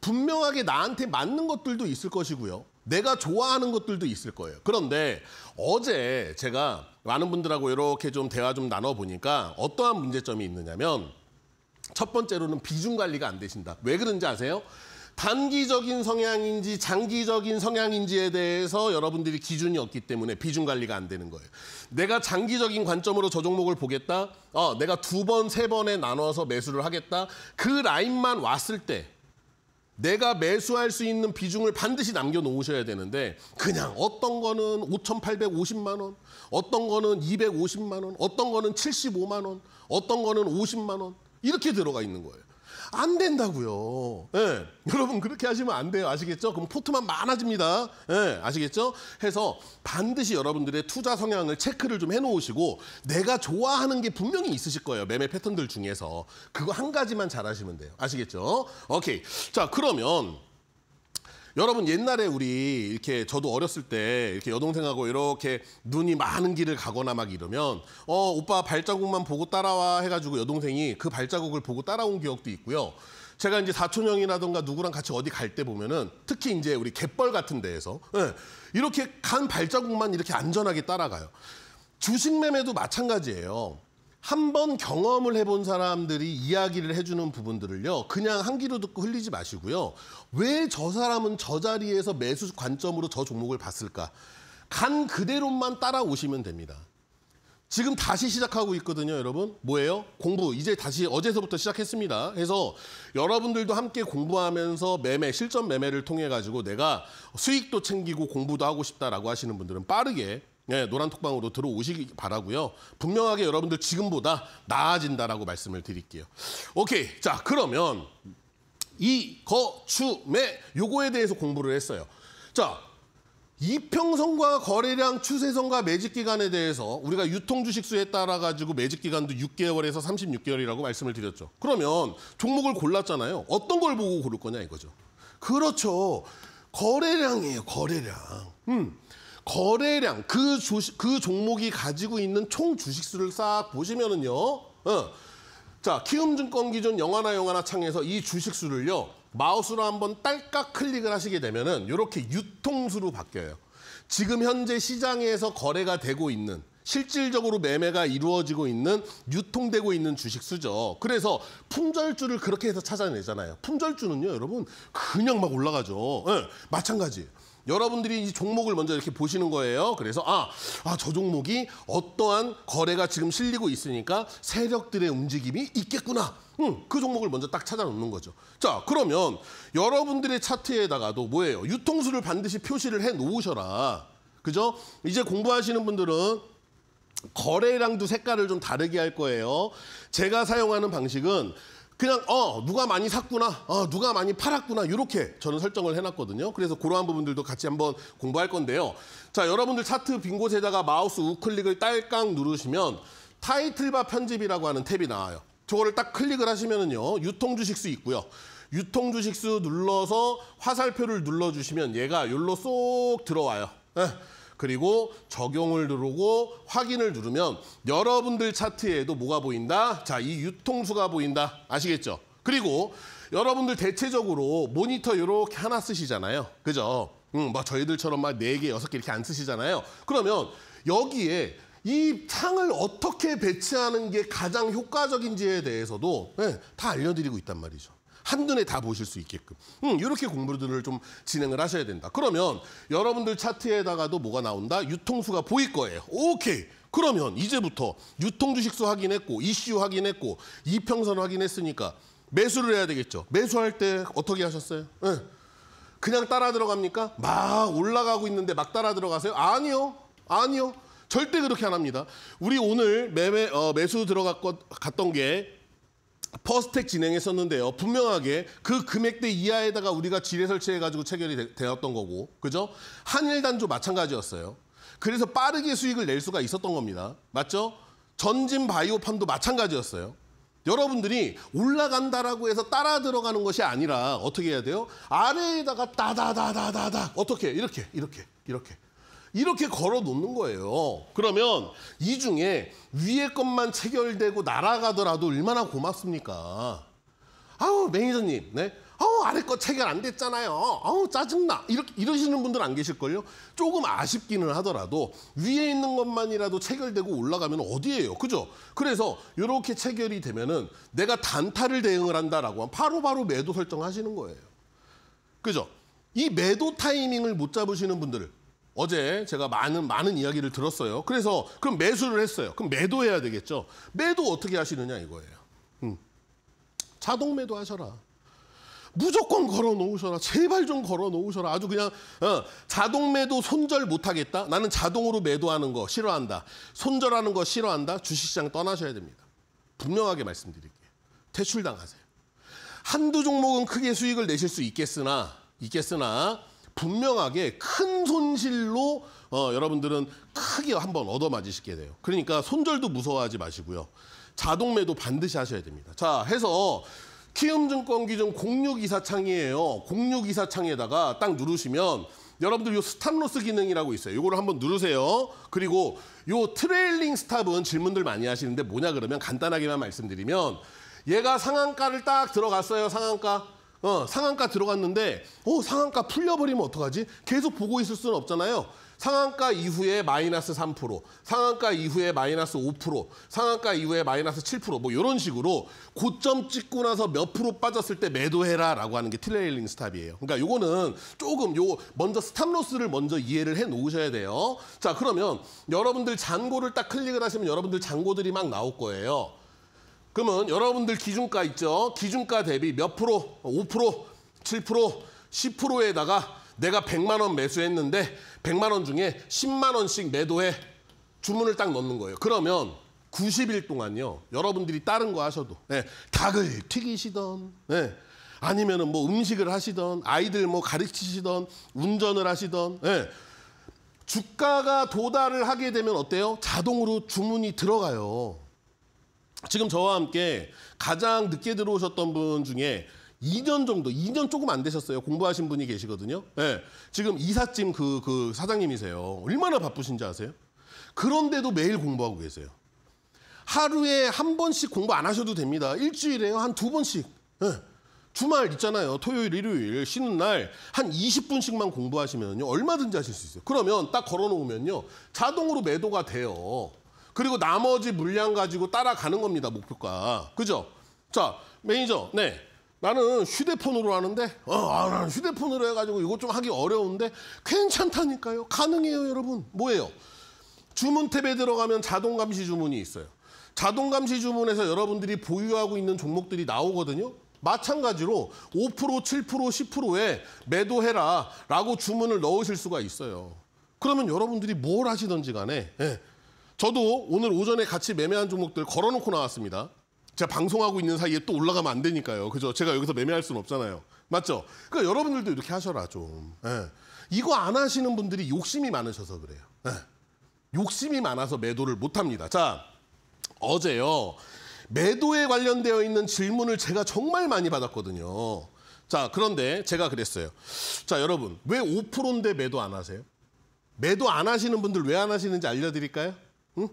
B: 분명하게 나한테 맞는 것들도 있을 것이고요. 내가 좋아하는 것들도 있을 거예요. 그런데 어제 제가 많은 분들하고 이렇게 좀 대화 좀 나눠보니까 어떠한 문제점이 있느냐면 첫 번째로는 비중 관리가 안 되신다. 왜 그런지 아세요? 단기적인 성향인지 장기적인 성향인지에 대해서 여러분들이 기준이 없기 때문에 비중 관리가 안 되는 거예요. 내가 장기적인 관점으로 저 종목을 보겠다. 어, 내가 두 번, 세 번에 나눠서 매수를 하겠다. 그 라인만 왔을 때 내가 매수할 수 있는 비중을 반드시 남겨놓으셔야 되는데 그냥 어떤 거는 5,850만 원, 어떤 거는 250만 원, 어떤 거는 75만 원, 어떤 거는 50만 원 이렇게 들어가 있는 거예요. 안 된다고요. 예, 여러분 그렇게 하시면 안 돼요. 아시겠죠? 그럼 포트만 많아집니다. 예, 아시겠죠? 해서 반드시 여러분들의 투자 성향을 체크를 좀 해놓으시고 내가 좋아하는 게 분명히 있으실 거예요. 매매 패턴들 중에서. 그거 한 가지만 잘하시면 돼요. 아시겠죠? 오케이. 자, 그러면 여러분 옛날에 우리 이렇게 저도 어렸을 때 이렇게 여동생하고 이렇게 눈이 많은 길을 가거나 막 이러면 어 오빠 발자국만 보고 따라와 해가지고 여동생이 그 발자국을 보고 따라온 기억도 있고요. 제가 이제 사촌 형이라던가 누구랑 같이 어디 갈 때 보면은 특히 이제 우리 갯벌 같은 데에서 네, 이렇게 간 발자국만 이렇게 안전하게 따라가요. 주식 매매도 마찬가지예요. 한번 경험을 해본 사람들이 이야기를 해주는 부분들을요. 그냥 한 귀로 듣고 흘리지 마시고요. 왜 저 사람은 저 자리에서 매수 관점으로 저 종목을 봤을까? 간 그대로만 따라오시면 됩니다. 지금 다시 시작하고 있거든요, 여러분. 뭐예요? 공부. 이제 다시 어제서부터 시작했습니다. 해서 여러분들도 함께 공부하면서 매매, 실전 매매를 통해 가지고 내가 수익도 챙기고 공부도 하고 싶다라고 하시는 분들은 빠르게 네, 노란 톡방으로 들어오시기 바라고요. 분명하게 여러분들 지금보다 나아진다라고 말씀을 드릴게요. 오케이, 자 그러면 이 거추매 요거에 대해서 공부를 했어요. 자, 이평선과 거래량 추세선과 매직 기간에 대해서 우리가 유통 주식 수에 따라 가지고 매직 기간도 6개월에서 36개월이라고 말씀을 드렸죠. 그러면 종목을 골랐잖아요. 어떤 걸 보고 고를 거냐 이거죠. 그렇죠. 거래량이에요, 거래량. 음. 거래량 그 주식 그 종목이 가지고 있는 총 주식수를 싹 보시면은요. 어. 자, 키움증권 기준 영화나 영화나 창에서 이 주식수를요. 마우스로 한번 딸깍 클릭을 하시게 되면은 이렇게 유통수로 바뀌어요. 지금 현재 시장에서 거래가 되고 있는 실질적으로 매매가 이루어지고 있는 유통되고 있는 주식수죠. 그래서 품절주를 그렇게 해서 찾아내잖아요. 품절주는요, 여러분 그냥 막 올라가죠. 네, 예, 마찬가지예요. 여러분들이 이 종목을 먼저 이렇게 보시는 거예요. 그래서 아, 아, 저 종목이 어떠한 거래가 지금 실리고 있으니까 세력들의 움직임이 있겠구나. 음, 그 종목을 먼저 딱 찾아놓는 거죠. 자, 그러면 여러분들의 차트에다가도 뭐예요? 유통수를 반드시 표시를 해 놓으셔라. 그죠? 이제 공부하시는 분들은 거래량도 색깔을 좀 다르게 할 거예요. 제가 사용하는 방식은 그냥 어 누가 많이 샀구나, 어 누가 많이 팔았구나 이렇게 저는 설정을 해놨거든요. 그래서 그러한 부분들도 같이 한번 공부할 건데요. 자 여러분들 차트 빈곳에다가 마우스 우클릭을 딸깍 누르시면 타이틀바 편집이라고 하는 탭이 나와요. 저거를 딱 클릭을 하시면은요 유통주식수 있고요. 유통주식수 눌러서 화살표를 눌러주시면 얘가 여기로 쏙 들어와요. 에. 예. 그리고 적용을 누르고 확인을 누르면 여러분들 차트에도 뭐가 보인다? 자, 이 유통수가 보인다. 아시겠죠? 그리고 여러분들 대체적으로 모니터 이렇게 하나 쓰시잖아요. 그죠? 음, 막 저희들처럼 막 네 개, 여섯 개 이렇게 안 쓰시잖아요. 그러면 여기에 이 창을 어떻게 배치하는 게 가장 효과적인지에 대해서도 네, 다 알려드리고 있단 말이죠. 한눈에 다 보실 수 있게끔 음, 이렇게 공부들을 좀 진행을 하셔야 된다. 그러면 여러분들 차트에다가도 뭐가 나온다? 유통수가 보일 거예요. 오케이. 그러면 이제부터 유통주식수 확인했고 이슈 확인했고 이평선 확인했으니까 매수를 해야 되겠죠. 매수할 때 어떻게 하셨어요? 네. 그냥 따라 들어갑니까? 막 올라가고 있는데 막 따라 들어가세요? 아니요. 아니요. 절대 그렇게 안 합니다. 우리 오늘 매매, 어, 매수 들어갔던 게 퍼스텍 진행했었는데요. 분명하게 그 금액대 이하에다가 우리가 지뢰 설치해가지고 체결이 되, 되었던 거고, 그죠? 한일단조 마찬가지였어요. 그래서 빠르게 수익을 낼 수가 있었던 겁니다. 맞죠? 전진 바이오팜도 마찬가지였어요. 여러분들이 올라간다라고 해서 따라 들어가는 것이 아니라 어떻게 해야 돼요? 아래에다가 따다다다다다 어떻게 이렇게 이렇게 이렇게 이렇게 걸어 놓는 거예요. 그러면 이 중에 위에 것만 체결되고 날아가더라도 얼마나 고맙습니까? 아우 매니저님, 네? 아우 아래 거 체결 안 됐잖아요. 아우 짜증나. 이렇게 이러시는 분들 안 계실걸요? 조금 아쉽기는 하더라도 위에 있는 것만이라도 체결되고 올라가면 어디예요, 그죠? 그래서 이렇게 체결이 되면은 내가 단타를 대응을 한다라고 하면 바로바로 매도 설정하시는 거예요. 그죠? 이 매도 타이밍을 못 잡으시는 분들 어제 제가 많은 많은 이야기를 들었어요. 그래서 그럼 매수를 했어요. 그럼 매도해야 되겠죠. 매도 어떻게 하시느냐 이거예요. 음. 자동 매도하셔라. 무조건 걸어 놓으셔라. 제발 좀 걸어 놓으셔라. 아주 그냥 어, 자동 매도 손절 못 하겠다. 나는 자동으로 매도하는 거 싫어한다. 손절하는 거 싫어한다. 주식시장 떠나셔야 됩니다. 분명하게 말씀드릴게요. 퇴출당하세요. 한두 종목은 크게 수익을 내실 수 있겠으나 있겠으나 분명하게 큰 손실로 어, 여러분들은 크게 한번 얻어맞으시게 돼요. 그러니까 손절도 무서워하지 마시고요. 자동매도 반드시 하셔야 됩니다. 자, 해서 키움증권 기준 0624창이에요. 0624창에다가 딱 누르시면 여러분들 요 스탑로스 기능이라고 있어요. 요거를 한번 누르세요. 그리고 요 트레일링 스탑은 질문들 많이 하시는데 뭐냐 그러면 간단하게만 말씀드리면 얘가 상한가를 딱 들어갔어요. 상한가. 어, 상한가 들어갔는데 어, 상한가 풀려버리면 어떡하지? 계속 보고 있을 수는 없잖아요. 상한가 이후에 마이너스 3%, 상한가 이후에 마이너스 5%, 상한가 이후에 마이너스 7%뭐 이런 식으로 고점 찍고 나서 몇 프로 빠졌을 때 매도해라라고 하는 게 트레일링 스탑이에요. 그러니까 요거는 조금 요 먼저 스탑로스를 먼저 이해를 해 놓으셔야 돼요. 자, 그러면 여러분들 잔고를 딱 클릭을 하시면 여러분들 잔고들이 막 나올 거예요. 그러면 여러분들 기준가 있죠? 기준가 대비 몇 프로, 5%, 7%, 10%에다가 내가 100만 원 매수했는데 100만 원 중에 10만 원씩 매도해 주문을 딱 넣는 거예요. 그러면 90일 동안요. 여러분들이 다른 거 하셔도 네, 닭을 튀기시던 네, 예, 아니면 은뭐 음식을 하시던 아이들 뭐 가르치시던 운전을 하시던 네, 주가가 도달을 하게 되면 어때요? 자동으로 주문이 들어가요. 지금 저와 함께 가장 늦게 들어오셨던 분 중에 2년 정도, 2년 조금 안 되셨어요. 공부하신 분이 계시거든요. 네, 지금 이삿짐 그, 그 사장님이세요. 얼마나 바쁘신지 아세요? 그런데도 매일 공부하고 계세요. 하루에 한 번씩 공부 안 하셔도 됩니다. 일주일에 한 두 번씩. 네. 주말 있잖아요. 토요일, 일요일 쉬는 날 한 20분씩만 공부하시면요. 얼마든지 하실 수 있어요. 그러면 딱 걸어놓으면요. 자동으로 매도가 돼요. 그리고 나머지 물량 가지고 따라가는 겁니다, 목표가. 그죠? 자, 매니저, 네. 나는 휴대폰으로 하는데, 어, 아, 나는 휴대폰으로 해가지고 이것 좀 하기 어려운데, 괜찮다니까요. 가능해요, 여러분. 뭐예요? 주문 탭에 들어가면 자동 감시 주문이 있어요. 자동 감시 주문에서 여러분들이 보유하고 있는 종목들이 나오거든요. 마찬가지로 5%, 7%, 10%에 매도해라 라고 주문을 넣으실 수가 있어요. 그러면 여러분들이 뭘하시던지 간에 예, 저도 오늘 오전에 같이 매매한 종목들 걸어놓고 나왔습니다. 제가 방송하고 있는 사이에 또 올라가면 안 되니까요. 그죠? 제가 여기서 매매할 수는 없잖아요. 맞죠? 그러니까 여러분들도 이렇게 하셔라 좀. 예. 이거 안 하시는 분들이 욕심이 많으셔서 그래요. 예. 욕심이 많아서 매도를 못합니다. 자, 어제요. 매도에 관련되어 있는 질문을 제가 정말 많이 받았거든요. 자, 그런데 제가 그랬어요. 자, 여러분, 왜 5%인데 매도 안 하세요? 매도 안 하시는 분들 왜 안 하시는지 알려드릴까요? 응?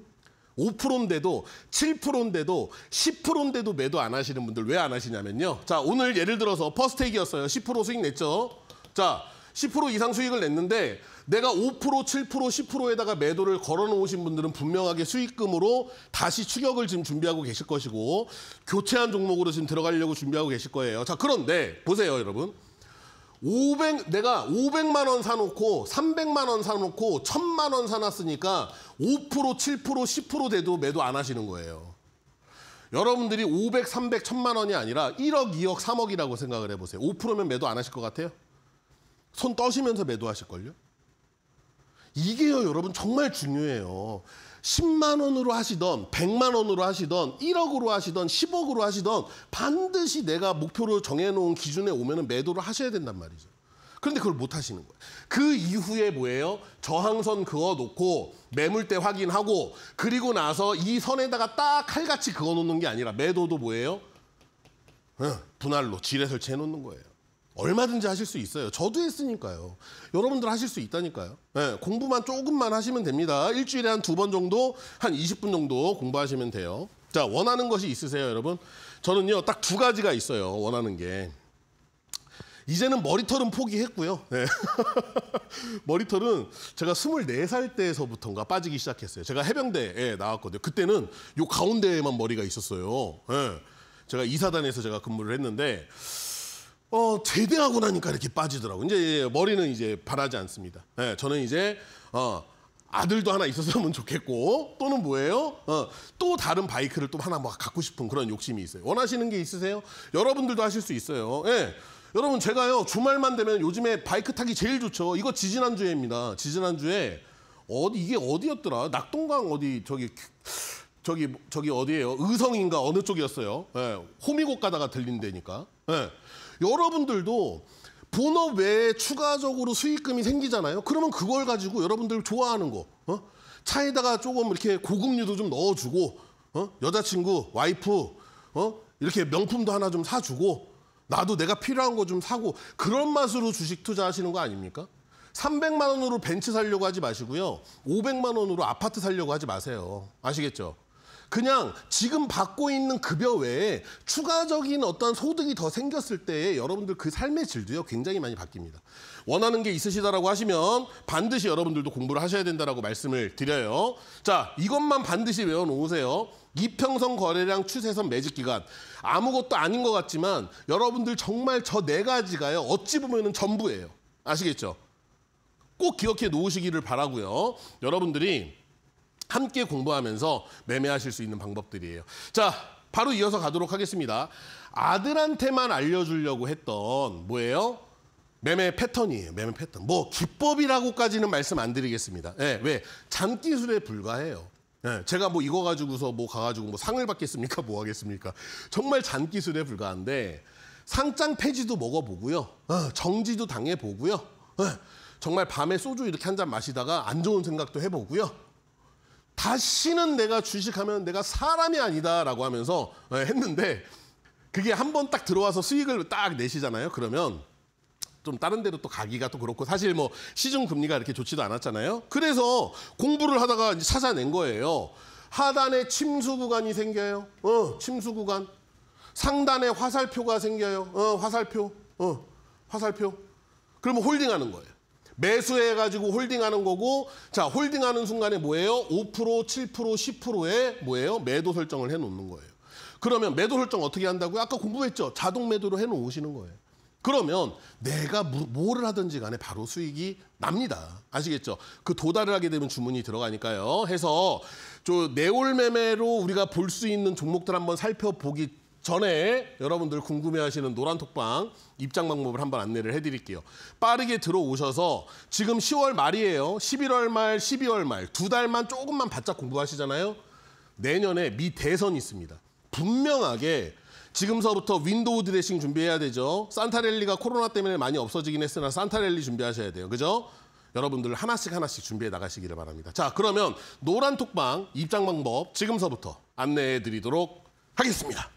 B: 5%인데도 7%인데도 10%인데도 매도 안 하시는 분들 왜 안 하시냐면요. 자, 오늘 예를 들어서 퍼스텍이었어요. 10% 수익 냈죠. 자, 10% 이상 수익을 냈는데 내가 5%, 7%, 10%에다가 매도를 걸어놓으신 분들은 분명하게 수익금으로 다시 추격을 지금 준비하고 계실 것이고 교체한 종목으로 지금 들어가려고 준비하고 계실 거예요. 자, 그런데 보세요, 여러분. 500 내가 500만 원 사놓고 300만 원 사놓고 1000만 원 사놨으니까 5% 7% 10% 돼도 매도 안 하시는 거예요. 여러분들이 500, 300, 1000만 원이 아니라 1억, 2억, 3억이라고 생각을 해보세요. 5%면 매도 안 하실 것 같아요? 손 떠시면서 매도하실걸요? 이게요, 여러분 정말 중요해요. 10만 원으로 하시던 100만 원으로 하시던 1억으로 하시던 10억으로 하시던 반드시 내가 목표로 정해놓은 기준에 오면은 매도를 하셔야 된단 말이죠. 그런데 그걸 못 하시는 거예요. 그 이후에 뭐예요? 저항선 그어놓고 매물대 확인하고 그리고 나서 이 선에다가 딱 칼같이 그어놓는 게 아니라 매도도 뭐예요? 분할로 지뢰 설치해놓는 거예요. 얼마든지 하실 수 있어요. 저도 했으니까요. 여러분들 하실 수 있다니까요. 네, 공부만 조금만 하시면 됩니다. 일주일에 한 두 번 정도, 한 20분 정도 공부하시면 돼요. 자, 원하는 것이 있으세요, 여러분? 저는요, 딱 두 가지가 있어요, 원하는 게. 이제는 머리털은 포기했고요. 네. 머리털은 제가 24살 때에서부터인가 빠지기 시작했어요. 제가 해병대에 나왔거든요. 그때는 요 가운데에만 머리가 있었어요. 네. 제가 이사단에서 제가 근무를 했는데 어, 제대하고 나니까 이렇게 빠지더라고. 이제 예, 머리는 이제 바라지 않습니다. 예, 저는 이제, 어, 아들도 하나 있었으면 좋겠고, 또는 뭐예요? 어, 또 다른 바이크를 또 하나 막 갖고 싶은 그런 욕심이 있어요. 원하시는 게 있으세요? 여러분들도 하실 수 있어요. 예. 여러분, 제가요, 주말만 되면 요즘에 바이크 타기 제일 좋죠. 이거 지지난주에입니다. 지지난주에, 어디, 이게 어디였더라? 낙동강 어디, 저기, 저기, 저기 어디예요? 의성인가 어느 쪽이었어요? 예, 호미곶 가다가 들린 데니까. 예. 여러분들도 본업 외에 추가적으로 수익금이 생기잖아요. 그러면 그걸 가지고 여러분들 좋아하는 거 어? 차에다가 조금 이렇게 고급류도 좀 넣어주고 어? 여자친구, 와이프 어? 이렇게 명품도 하나 좀 사주고 나도 내가 필요한 거 좀 사고 그런 맛으로 주식 투자하시는 거 아닙니까? 300만 원으로 벤츠 살려고 하지 마시고요. 500만 원으로 아파트 살려고 하지 마세요. 아시겠죠? 그냥 지금 받고 있는 급여 외에 추가적인 어떤 소득이 더 생겼을 때에 여러분들 그 삶의 질도요 굉장히 많이 바뀝니다. 원하는 게 있으시다라고 하시면 반드시 여러분들도 공부를 하셔야 된다라고 말씀을 드려요. 자, 이것만 반드시 외워놓으세요. 이평선 거래량 추세선 매직 기간 아무것도 아닌 것 같지만 여러분들 정말 저 네 가지가요 어찌 보면은 전부예요. 아시겠죠? 꼭 기억해 놓으시기를 바라고요. 여러분들이 함께 공부하면서 매매하실 수 있는 방법들이에요. 자, 바로 이어서 가도록 하겠습니다. 아들한테만 알려주려고 했던 뭐예요? 매매 패턴이에요. 매매 패턴. 뭐 기법이라고까지는 말씀 안 드리겠습니다. 네, 왜? 잠기술에 불과해요. 네, 제가 뭐 이거 가지고서 뭐 가가지고 뭐 상을 받겠습니까? 뭐 하겠습니까? 정말 잔기술에 불과한데 상장 폐지도 먹어보고요. 어, 정지도 당해보고요. 어, 정말 밤에 소주 이렇게 한 잔 마시다가 안 좋은 생각도 해보고요. 다시는 내가 주식하면 내가 사람이 아니다라고 하면서 예, 했는데 그게 한 번 딱 들어와서 수익을 딱 내시잖아요. 그러면 좀 다른 데로 또 가기가 또 그렇고 사실 뭐 시중 금리가 이렇게 좋지도 않았잖아요. 그래서 공부를 하다가 이제 찾아낸 거예요. 하단에 침수 구간이 생겨요. 어, 침수 구간. 상단에 화살표가 생겨요. 어, 화살표. 어, 화살표. 그러면 홀딩하는 거예요. 매수해가지고 홀딩하는 거고 자 홀딩하는 순간에 뭐예요? 5%, 7%, 10%에 뭐예요? 매도 설정을 해놓는 거예요. 그러면 매도 설정 어떻게 한다고요? 아까 공부했죠? 자동 매도로 해놓으시는 거예요. 그러면 내가 뭐를 하든지 간에 바로 수익이 납니다. 아시겠죠? 그 도달을 하게 되면 주문이 들어가니까요. 해서 저내월 매매로 우리가 볼 수 있는 종목들 한번 살펴보기 전에 여러분들 궁금해하시는 노란 톡방 입장 방법을 한번 안내를 해드릴게요. 빠르게 들어오셔서 지금 10월 말이에요. 11월 말, 12월 말 두 달만 조금만 바짝 공부하시잖아요. 내년에 미 대선이 있습니다. 분명하게 지금서부터 윈도우 드레싱 준비해야 되죠. 산타랠리가 코로나 때문에 많이 없어지긴 했으나 산타랠리 준비하셔야 돼요. 그죠? 여러분들 하나씩 하나씩 준비해 나가시기를 바랍니다. 자, 그러면 노란 톡방 입장 방법 지금서부터 안내해 드리도록 하겠습니다.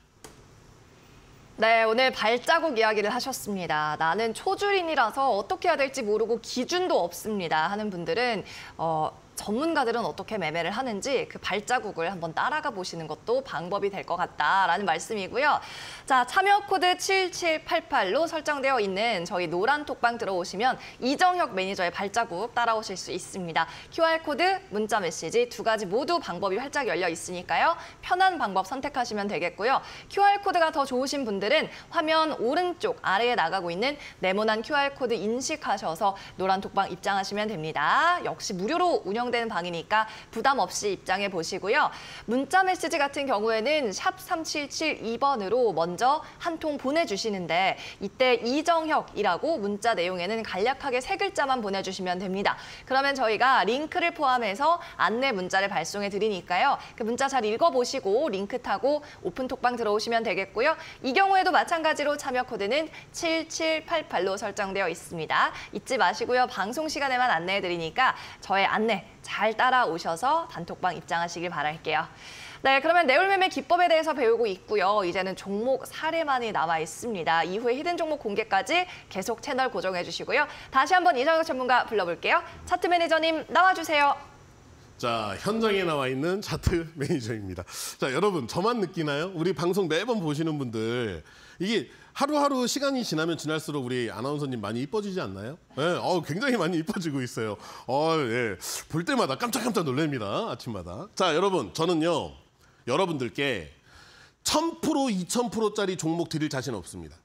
A: 네, 오늘 발자국 이야기를 하셨습니다. 나는 초줄인이라서 어떻게 해야 될지 모르고 기준도 없습니다. 하는 분들은 어, 전문가들은 어떻게 매매를 하는지 그 발자국을 한번 따라가 보시는 것도 방법이 될 것 같다라는 말씀이고요. 자, 참여 코드 7788로 설정되어 있는 저희 노란 톡방 들어오시면 이정혁 매니저의 발자국 따라오실 수 있습니다. QR코드, 문자 메시지 두 가지 모두 방법이 활짝 열려 있으니까요. 편한 방법 선택하시면 되겠고요. QR코드가 더 좋으신 분들은 화면 오른쪽 아래에 나가고 있는 네모난 QR코드 인식하셔서 노란 톡방 입장하시면 됩니다. 역시 무료로 운영 구성된 방이니까 부담 없이 입장해 보시고요. 문자 메시지 같은 경우에는 샵 3772번으로 먼저 한 통 보내주시는데 이때 이정혁이라고 문자 내용에는 간략하게 세 글자만 보내주시면 됩니다. 그러면 저희가 링크를 포함해서 안내 문자를 발송해 드리니까요. 그 문자 잘 읽어보시고 링크 타고 오픈톡방 들어오시면 되겠고요. 이 경우에도 마찬가지로 참여 코드는 7788로 설정되어 있습니다. 잊지 마시고요. 방송 시간에만 안내해 드리니까 저의 안내 잘 따라오셔서 단톡방 입장하시길 바랄게요. 네, 그러면 내울매매 기법에 대해서 배우고 있고요. 이제는 종목 사례만이 남아 있습니다. 이후에 히든 종목 공개까지 계속 채널 고정해 주시고요. 다시 한번 이정혁 전문가 불러볼게요. 차트 매니저님 나와주세요.
B: 자, 현장에 나와 있는 차트 매니저입니다. 자, 여러분 저만 느끼나요? 우리 방송 매번 보시는 분들 이게 하루하루 시간이 지나면 지날수록 우리 아나운서님 많이 이뻐지지 않나요? 예, 네, 어, 굉장히 많이 이뻐지고 있어요. 어, 예. 볼 때마다 깜짝깜짝 놀랍니다. 아침마다. 자, 여러분, 저는요. 여러분들께 1000% 2000%짜리 종목 드릴 자신 없습니다.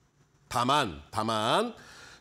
B: 다만, 다만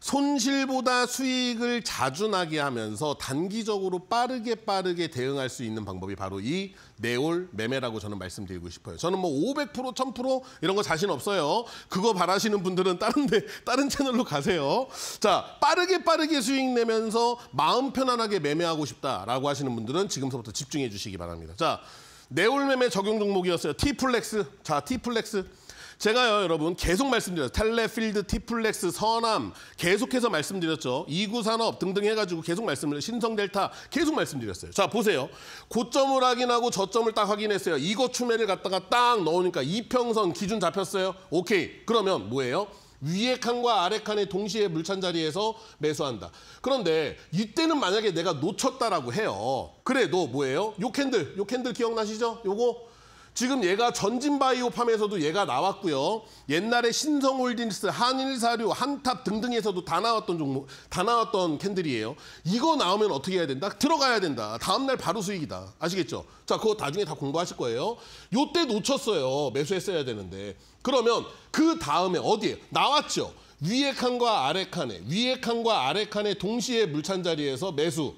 B: 손실보다 수익을 자주 나게 하면서 단기적으로 빠르게 빠르게 대응할 수 있는 방법이 바로 이네올 매매라고 저는 말씀드리고 싶어요. 저는 뭐 500%, 1000% 이런 거 자신 없어요. 그거 바라시는 분들은 다른 데 다른 채널로 가세요. 자, 빠르게 빠르게 수익 내면서 마음 편안하게 매매하고 싶다라고 하시는 분들은 지금서부터 집중해 주시기 바랍니다. 자, 내올 매매 적용 종목이었어요. t 플렉스 자, 티플렉스. 제가요 여러분 계속 말씀드렸어요. 텔레필드, 티플렉스, 선암 계속해서 말씀드렸죠. 2구산업 등등 해가지고 계속 말씀을 신성델타 계속 말씀드렸어요. 자 보세요. 고점을 확인하고 저점을 딱 확인했어요. 이거 추매를 갖다가 딱 넣으니까 이평선 기준 잡혔어요. 오케이 그러면 뭐예요? 위에 칸과 아래 칸의 동시에 물찬 자리에서 매수한다. 그런데 이때는 만약에 내가 놓쳤다라고 해요. 그래도 뭐예요? 요 캔들, 요 캔들 기억나시죠? 요거 지금 얘가 전진바이오팜에서도 얘가 나왔고요. 옛날에 신성홀딩스, 한일사류 한탑 등등에서도 다 나왔던 종목, 다 나왔던 캔들이에요. 이거 나오면 어떻게 해야 된다? 들어가야 된다. 다음날 바로 수익이다. 아시겠죠? 자, 그거 나중에 다 공부하실 거예요. 요때 놓쳤어요. 매수했어야 되는데. 그러면 그 다음에 어디에? 나왔죠? 위에 칸과 아래 칸에, 위에 칸과 아래 칸에 동시에 물 찬 자리에서 매수.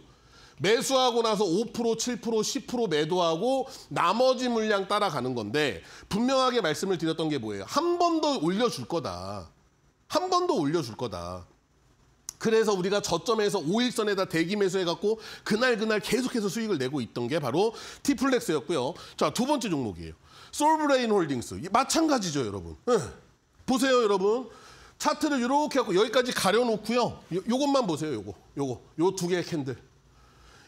B: 매수하고 나서 5%, 7%, 10% 매도하고 나머지 물량 따라가는 건데 분명하게 말씀을 드렸던 게 뭐예요? 한 번 더 올려줄 거다. 한 번 더 올려줄 거다. 그래서 우리가 저점에서 5일선에다 대기 매수해갖고 그날 그날 계속해서 수익을 내고 있던 게 바로 티플렉스였고요. 자, 두 번째 종목이에요. 솔브레인 홀딩스. 마찬가지죠, 여러분. 네. 보세요, 여러분. 차트를 이렇게 하고 여기까지 가려놓고요. 요, 요것만 보세요, 요거. 요거. 요 두 개의 캔들.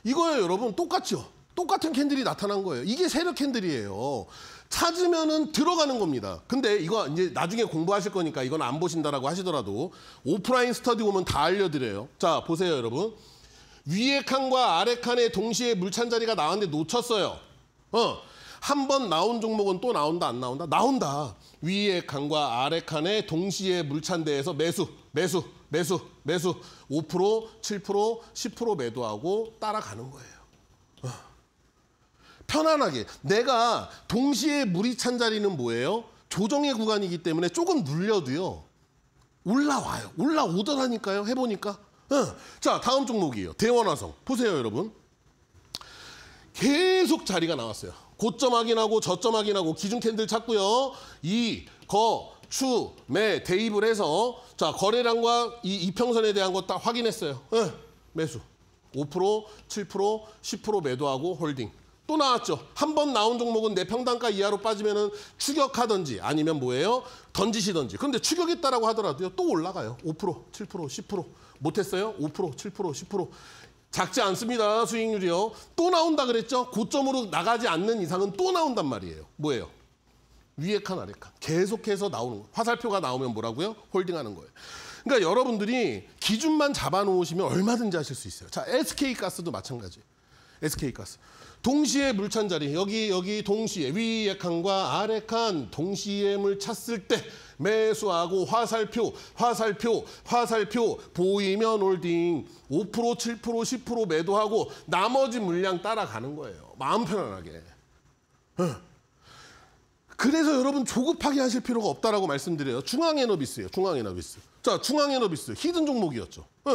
B: 이거요 여러분. 똑같죠? 똑같은 캔들이 나타난 거예요. 이게 세력 캔들이에요. 찾으면은 들어가는 겁니다. 근데 이거 이제 나중에 공부하실 거니까 이건 안 보신다라고 하시더라도 오프라인 스터디 보면 다 알려드려요. 자, 보세요, 여러분. 위에 칸과 아래 칸에 동시에 물 찬 자리가 나왔는데 놓쳤어요. 어. 한 번 나온 종목은 또 나온다, 안 나온다? 나온다. 위에 칸과 아래 칸에 동시에 물 찬 데에서 매수, 매수. 매수, 매수. 5%, 7%, 10% 매도하고 따라가는 거예요. 어. 편안하게. 내가 동시에 물이 찬 자리는 뭐예요? 조정의 구간이기 때문에 조금 눌려도요. 올라와요. 올라오더라니까요. 해보니까. 어. 자, 다음 종목이에요. 대원화성. 보세요, 여러분. 계속 자리가 나왔어요. 고점 확인하고 저점 확인하고 기준 캔들 찾고요. 이, 거, 추, 매 대입을 해서 자 거래량과 이 이평선에 대한 것 다 확인했어요. 응, 예, 매수. 5%, 7%, 10% 매도하고 홀딩. 또 나왔죠. 한 번 나온 종목은 내 평단가 이하로 빠지면은 추격하든지 아니면 뭐예요? 던지시든지. 근데 추격했다라고 하더라도요. 또 올라가요. 5%, 7%, 10%. 못했어요? 5%, 7%, 10%. 작지 않습니다. 수익률이요. 또 나온다 그랬죠? 고점으로 나가지 않는 이상은 또 나온단 말이에요. 뭐예요? 위에 칸 아래 칸 계속해서 나오는 거예요. 화살표가 나오면 뭐라고요? 홀딩하는 거예요. 그러니까 여러분들이 기준만 잡아놓으시면 얼마든지 하실 수 있어요. 자 SK가스도 마찬가지 요 SK가스. 동시에 물찬 자리 여기 여기 동시에 위에 칸과 아래 칸 동시에 물 찼을 때 매수하고 화살표 화살표 화살표 보이면 홀딩 5% 7% 10% 매도하고 나머지 물량 따라가는 거예요 마음 편안하게 응. 그래서 여러분 조급하게 하실 필요가 없다라고 말씀드려요. 중앙에너비스예요. 중앙에너비스. 자, 중앙에너비스 히든 종목이었죠. 네.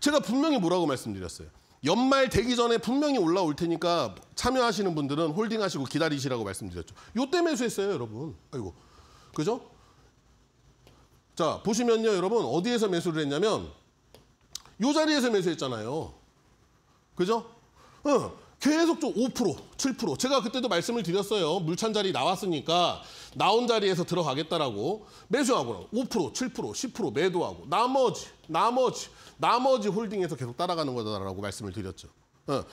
B: 제가 분명히 뭐라고 말씀드렸어요. 연말 되기 전에 분명히 올라올 테니까 참여하시는 분들은 홀딩하시고 기다리시라고 말씀드렸죠. 요때 매수했어요, 여러분. 아이고, 그죠? 자, 보시면요, 여러분. 어디에서 매수를 했냐면 요 자리에서 매수했잖아요. 그죠? 응. 예. 계속적 5%, 7%. 제가 그때도 말씀을 드렸어요. 물찬 자리 나왔으니까 나온 자리에서 들어가겠다라고 매수하고 5%, 7%, 10% 매도하고 나머지, 나머지, 나머지 홀딩에서 계속 따라가는 거다라고 말씀을 드렸죠. 어.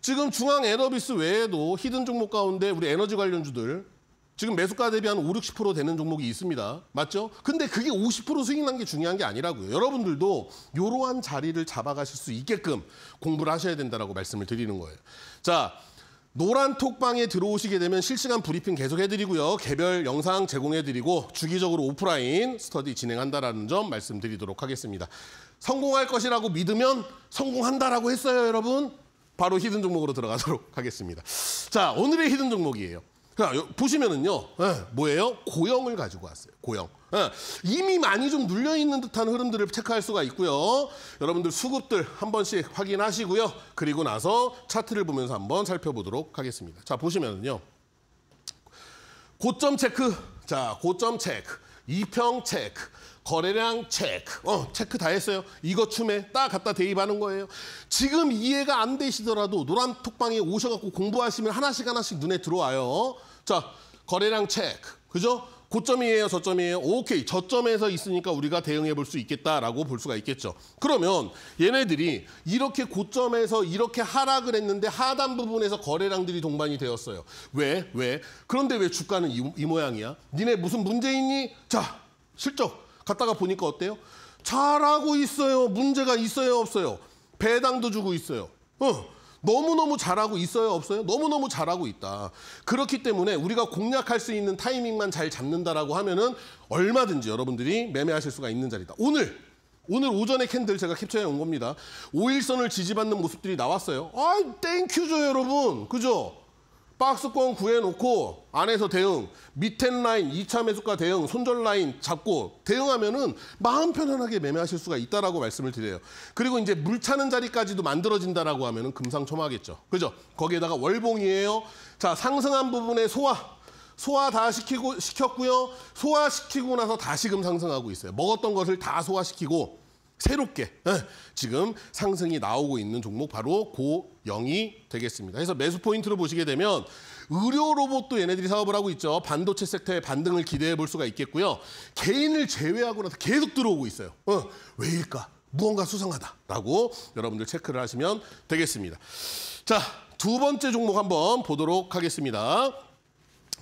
B: 지금 중앙 에너비스 외에도 히든 종목 가운데 우리 에너지 관련주들 지금 매수가 대비 한 5, 60% 되는 종목이 있습니다. 맞죠? 근데 그게 50% 수익 난 게 중요한 게 아니라고요. 여러분들도 이러한 자리를 잡아가실 수 있게끔 공부를 하셔야 된다라고 말씀을 드리는 거예요. 자, 노란 톡방에 들어오시게 되면 실시간 브리핑 계속 해드리고요. 개별 영상 제공해드리고 주기적으로 오프라인 스터디 진행한다라는 점 말씀드리도록 하겠습니다. 성공할 것이라고 믿으면 성공한다라고 했어요, 여러분. 바로 히든 종목으로 들어가도록 하겠습니다. 자, 오늘의 히든 종목이에요. 그러 그러니까 보시면은요, 예, 뭐예요? 고형을 가지고 왔어요. 고형. 예, 이미 많이 좀 눌려 있는 듯한 흐름들을 체크할 수가 있고요. 여러분들 수급들 한 번씩 확인하시고요. 그리고 나서 차트를 보면서 한번 살펴보도록 하겠습니다. 자 보시면은요, 고점 체크, 자 고점 체크, 이평 체크. 거래량 체크. 어, 체크 다 했어요. 이거 춤에 딱 갖다 대입하는 거예요. 지금 이해가 안 되시더라도 노란 톡방에 오셔갖고 공부하시면 하나씩 하나씩 눈에 들어와요. 자, 거래량 체크. 그죠? 고점이에요, 저점이에요? 오케이, 저점에서 있으니까 우리가 대응해 볼 수 있겠다라고 볼 수가 있겠죠. 그러면 얘네들이 이렇게 고점에서 이렇게 하락을 했는데 하단 부분에서 거래량들이 동반이 되었어요. 왜? 왜? 그런데 왜 주가는 이, 이 모양이야? 니네 무슨 문제 있니? 자, 실적 갔다가 보니까 어때요? 잘하고 있어요. 문제가 있어요, 없어요? 배당도 주고 있어요. 어. 너무너무 잘하고 있어요, 없어요? 너무너무 잘하고 있다. 그렇기 때문에 우리가 공략할 수 있는 타이밍만 잘 잡는다라고 하면은 얼마든지 여러분들이 매매하실 수가 있는 자리다. 오늘 오늘 오전에 캔들 제가 캡처해 온 겁니다. 5일선을 지지받는 모습들이 나왔어요. 아, 이 땡큐죠, 여러분. 그죠? 박스권 구해놓고 안에서 대응, 밑에 라인 2차 매수가 대응, 손절 라인 잡고 대응하면은 마음 편안하게 매매하실 수가 있다라고 말씀을 드려요. 그리고 이제 물 차는 자리까지도 만들어진다라고 하면은 금상첨화겠죠. 그죠? 거기에다가 월봉이에요. 자, 상승한 부분에 소화. 소화 다 시키고 시켰고요. 소화시키고 나서 다시금 상승하고 있어요. 먹었던 것을 다 소화시키고 새롭게 예, 지금 상승이 나오고 있는 종목 바로 고영이 되겠습니다. 그래서 매수 포인트로 보시게 되면 의료 로봇도 얘네들이 사업을 하고 있죠. 반도체 섹터의 반등을 기대해 볼 수가 있겠고요. 개인을 제외하고 나서 계속 들어오고 있어요. 어, 왜일까? 무언가 수상하다라고 여러분들 체크를 하시면 되겠습니다. 자, 두 번째 종목 한번 보도록 하겠습니다.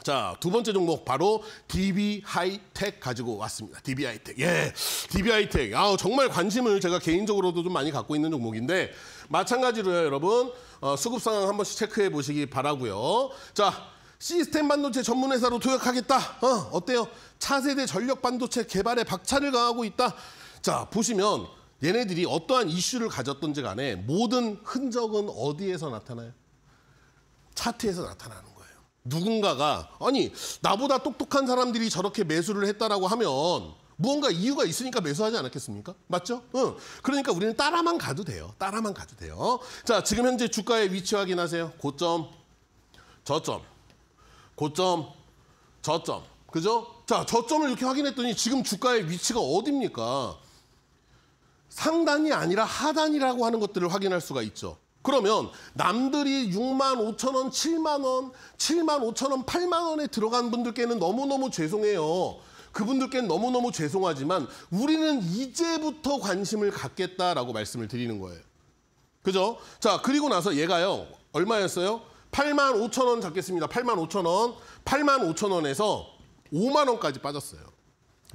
B: 자, 두 번째 종목 바로 DB 하이텍 가지고 왔습니다. DB 하이텍. 예. DB 하이텍. 아, 정말 관심을 제가 개인적으로도 좀 많이 갖고 있는 종목인데 마찬가지로요, 여러분. 어, 수급 상황 한 번씩 체크해 보시기 바라고요. 자, 시스템 반도체 전문 회사로 투약하겠다 어, 어때요? 차세대 전력 반도체 개발에 박차를 가하고 있다. 자, 보시면 얘네들이 어떠한 이슈를 가졌던지 간에 모든 흔적은 어디에서 나타나요? 차트에서 나타나는 누군가가 아니 나보다 똑똑한 사람들이 저렇게 매수를 했다라고 하면 무언가 이유가 있으니까 매수하지 않았겠습니까? 맞죠? 응. 그러니까 우리는 따라만 가도 돼요. 따라만 가도 돼요. 자, 지금 현재 주가의 위치 확인하세요. 고점, 저점, 고점, 저점. 그죠? 자, 저점을 이렇게 확인했더니 지금 주가의 위치가 어딥니까? 상단이 아니라 하단이라고 하는 것들을 확인할 수가 있죠. 그러면 남들이 6만 5천 원, 7만 원, 7만 5천 원, 8만 원에 들어간 분들께는 너무너무 죄송해요. 그분들께는 너무너무 죄송하지만 우리는 이제부터 관심을 갖겠다라고 말씀을 드리는 거예요. 그죠? 자, 그리고 나서 얘가요. 얼마였어요? 8만 5천 원 잡겠습니다. 8만 5천 원. 8만 5천 원에서 5만 원까지 빠졌어요.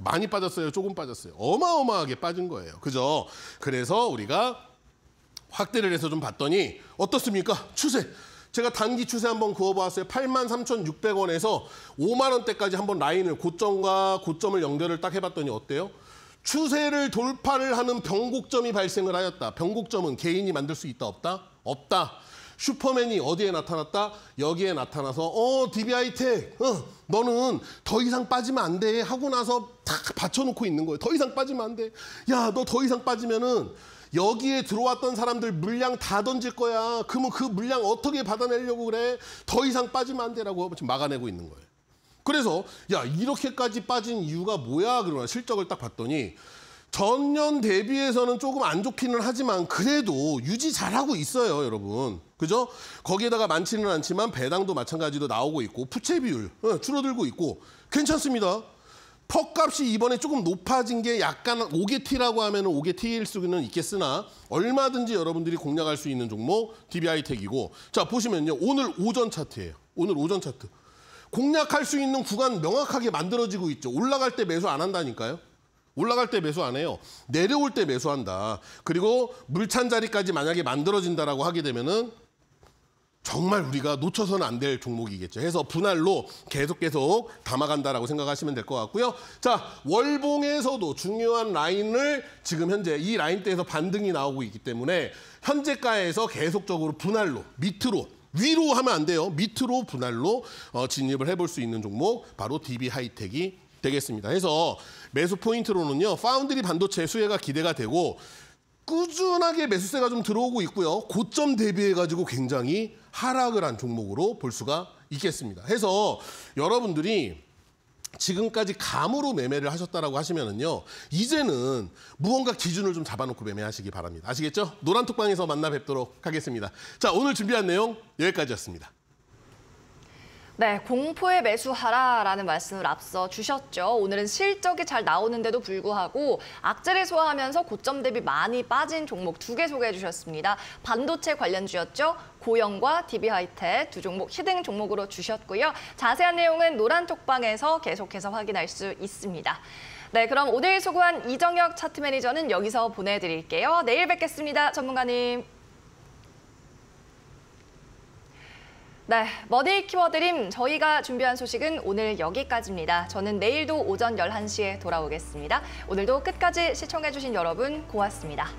B: 많이 빠졌어요? 조금 빠졌어요? 어마어마하게 빠진 거예요. 그죠? 그래서 우리가 확대를 해서 좀 봤더니 어떻습니까? 추세. 제가 단기 추세 한번 그어봤어요. 83,600원에서 5만 원대까지 한번 라인을 고점과 고점을 연결을 딱 해봤더니 어때요? 추세를 돌파를 하는 변곡점이 발생을 하였다. 변곡점은 개인이 만들 수 있다, 없다? 없다. 슈퍼맨이 어디에 나타났다? 여기에 나타나서 어, DBI텍, 어, 너는 더 이상 빠지면 안 돼. 하고 나서 탁 받쳐놓고 있는 거예요. 더 이상 빠지면 안 돼. 야, 너 더 이상 빠지면은 여기에 들어왔던 사람들 물량 다 던질 거야. 그러면 그 물량 어떻게 받아내려고 그래? 더 이상 빠지면 안 되라고 지금 막아내고 있는 거예요. 그래서 야 이렇게까지 빠진 이유가 뭐야? 그러나 실적을 딱 봤더니 전년 대비해서는 조금 안 좋기는 하지만 그래도 유지 잘하고 있어요, 여러분. 그죠? 거기에다가 많지는 않지만 배당도 마찬가지로 나오고 있고 부채 비율 어, 줄어들고 있고 괜찮습니다. 퍽값이 이번에 조금 높아진 게 약간 오게티라고 하면 오게티일 수는 있겠으나 얼마든지 여러분들이 공략할 수 있는 종목 DBI텍이고 자 보시면요. 오늘 오전 차트예요. 오늘 오전 차트. 공략할 수 있는 구간 명확하게 만들어지고 있죠. 올라갈 때 매수 안 한다니까요. 올라갈 때 매수 안 해요. 내려올 때 매수한다. 그리고 물 찬 자리까지 만약에 만들어진다라고 하게 되면은 정말 우리가 놓쳐서는 안 될 종목이겠죠. 해서 분할로 계속 계속 담아간다라고 생각하시면 될 것 같고요. 자, 월봉에서도 중요한 라인을 지금 현재 이 라인대에서 반등이 나오고 있기 때문에 현재가에서 계속적으로 분할로 밑으로 위로 하면 안 돼요. 밑으로 분할로 어, 진입을 해볼 수 있는 종목 바로 DB 하이텍이 되겠습니다. 해서 매수 포인트로는요. 파운드리 반도체 수혜가 기대가 되고 꾸준하게 매수세가 좀 들어오고 있고요. 고점 대비해가지고 굉장히 하락을 한 종목으로 볼 수가 있겠습니다. 해서 여러분들이 지금까지 감으로 매매를 하셨다라고 하시면은요. 이제는 무언가 기준을 좀 잡아놓고 매매하시기 바랍니다. 아시겠죠? 노란톡방에서 만나 뵙도록 하겠습니다. 자, 오늘 준비한 내용 여기까지였습니다.
A: 네, 공포에 매수하라라는 말씀을 앞서 주셨죠. 오늘은 실적이 잘 나오는데도 불구하고 악재를 소화하면서 고점 대비 많이 빠진 종목 두 개 소개해 주셨습니다. 반도체 관련주였죠. 고영과 DB하이텍 두 종목 히등 종목으로 주셨고요. 자세한 내용은 노란톡방에서 계속해서 확인할 수 있습니다. 네, 그럼 오늘 소구한 이정혁 차트 매니저는 여기서 보내드릴게요. 내일 뵙겠습니다, 전문가님. 네, 머딜 키워드림 저희가 준비한 소식은 오늘 여기까지입니다. 저는 내일도 오전 11시에 돌아오겠습니다. 오늘도 끝까지 시청해주신 여러분 고맙습니다.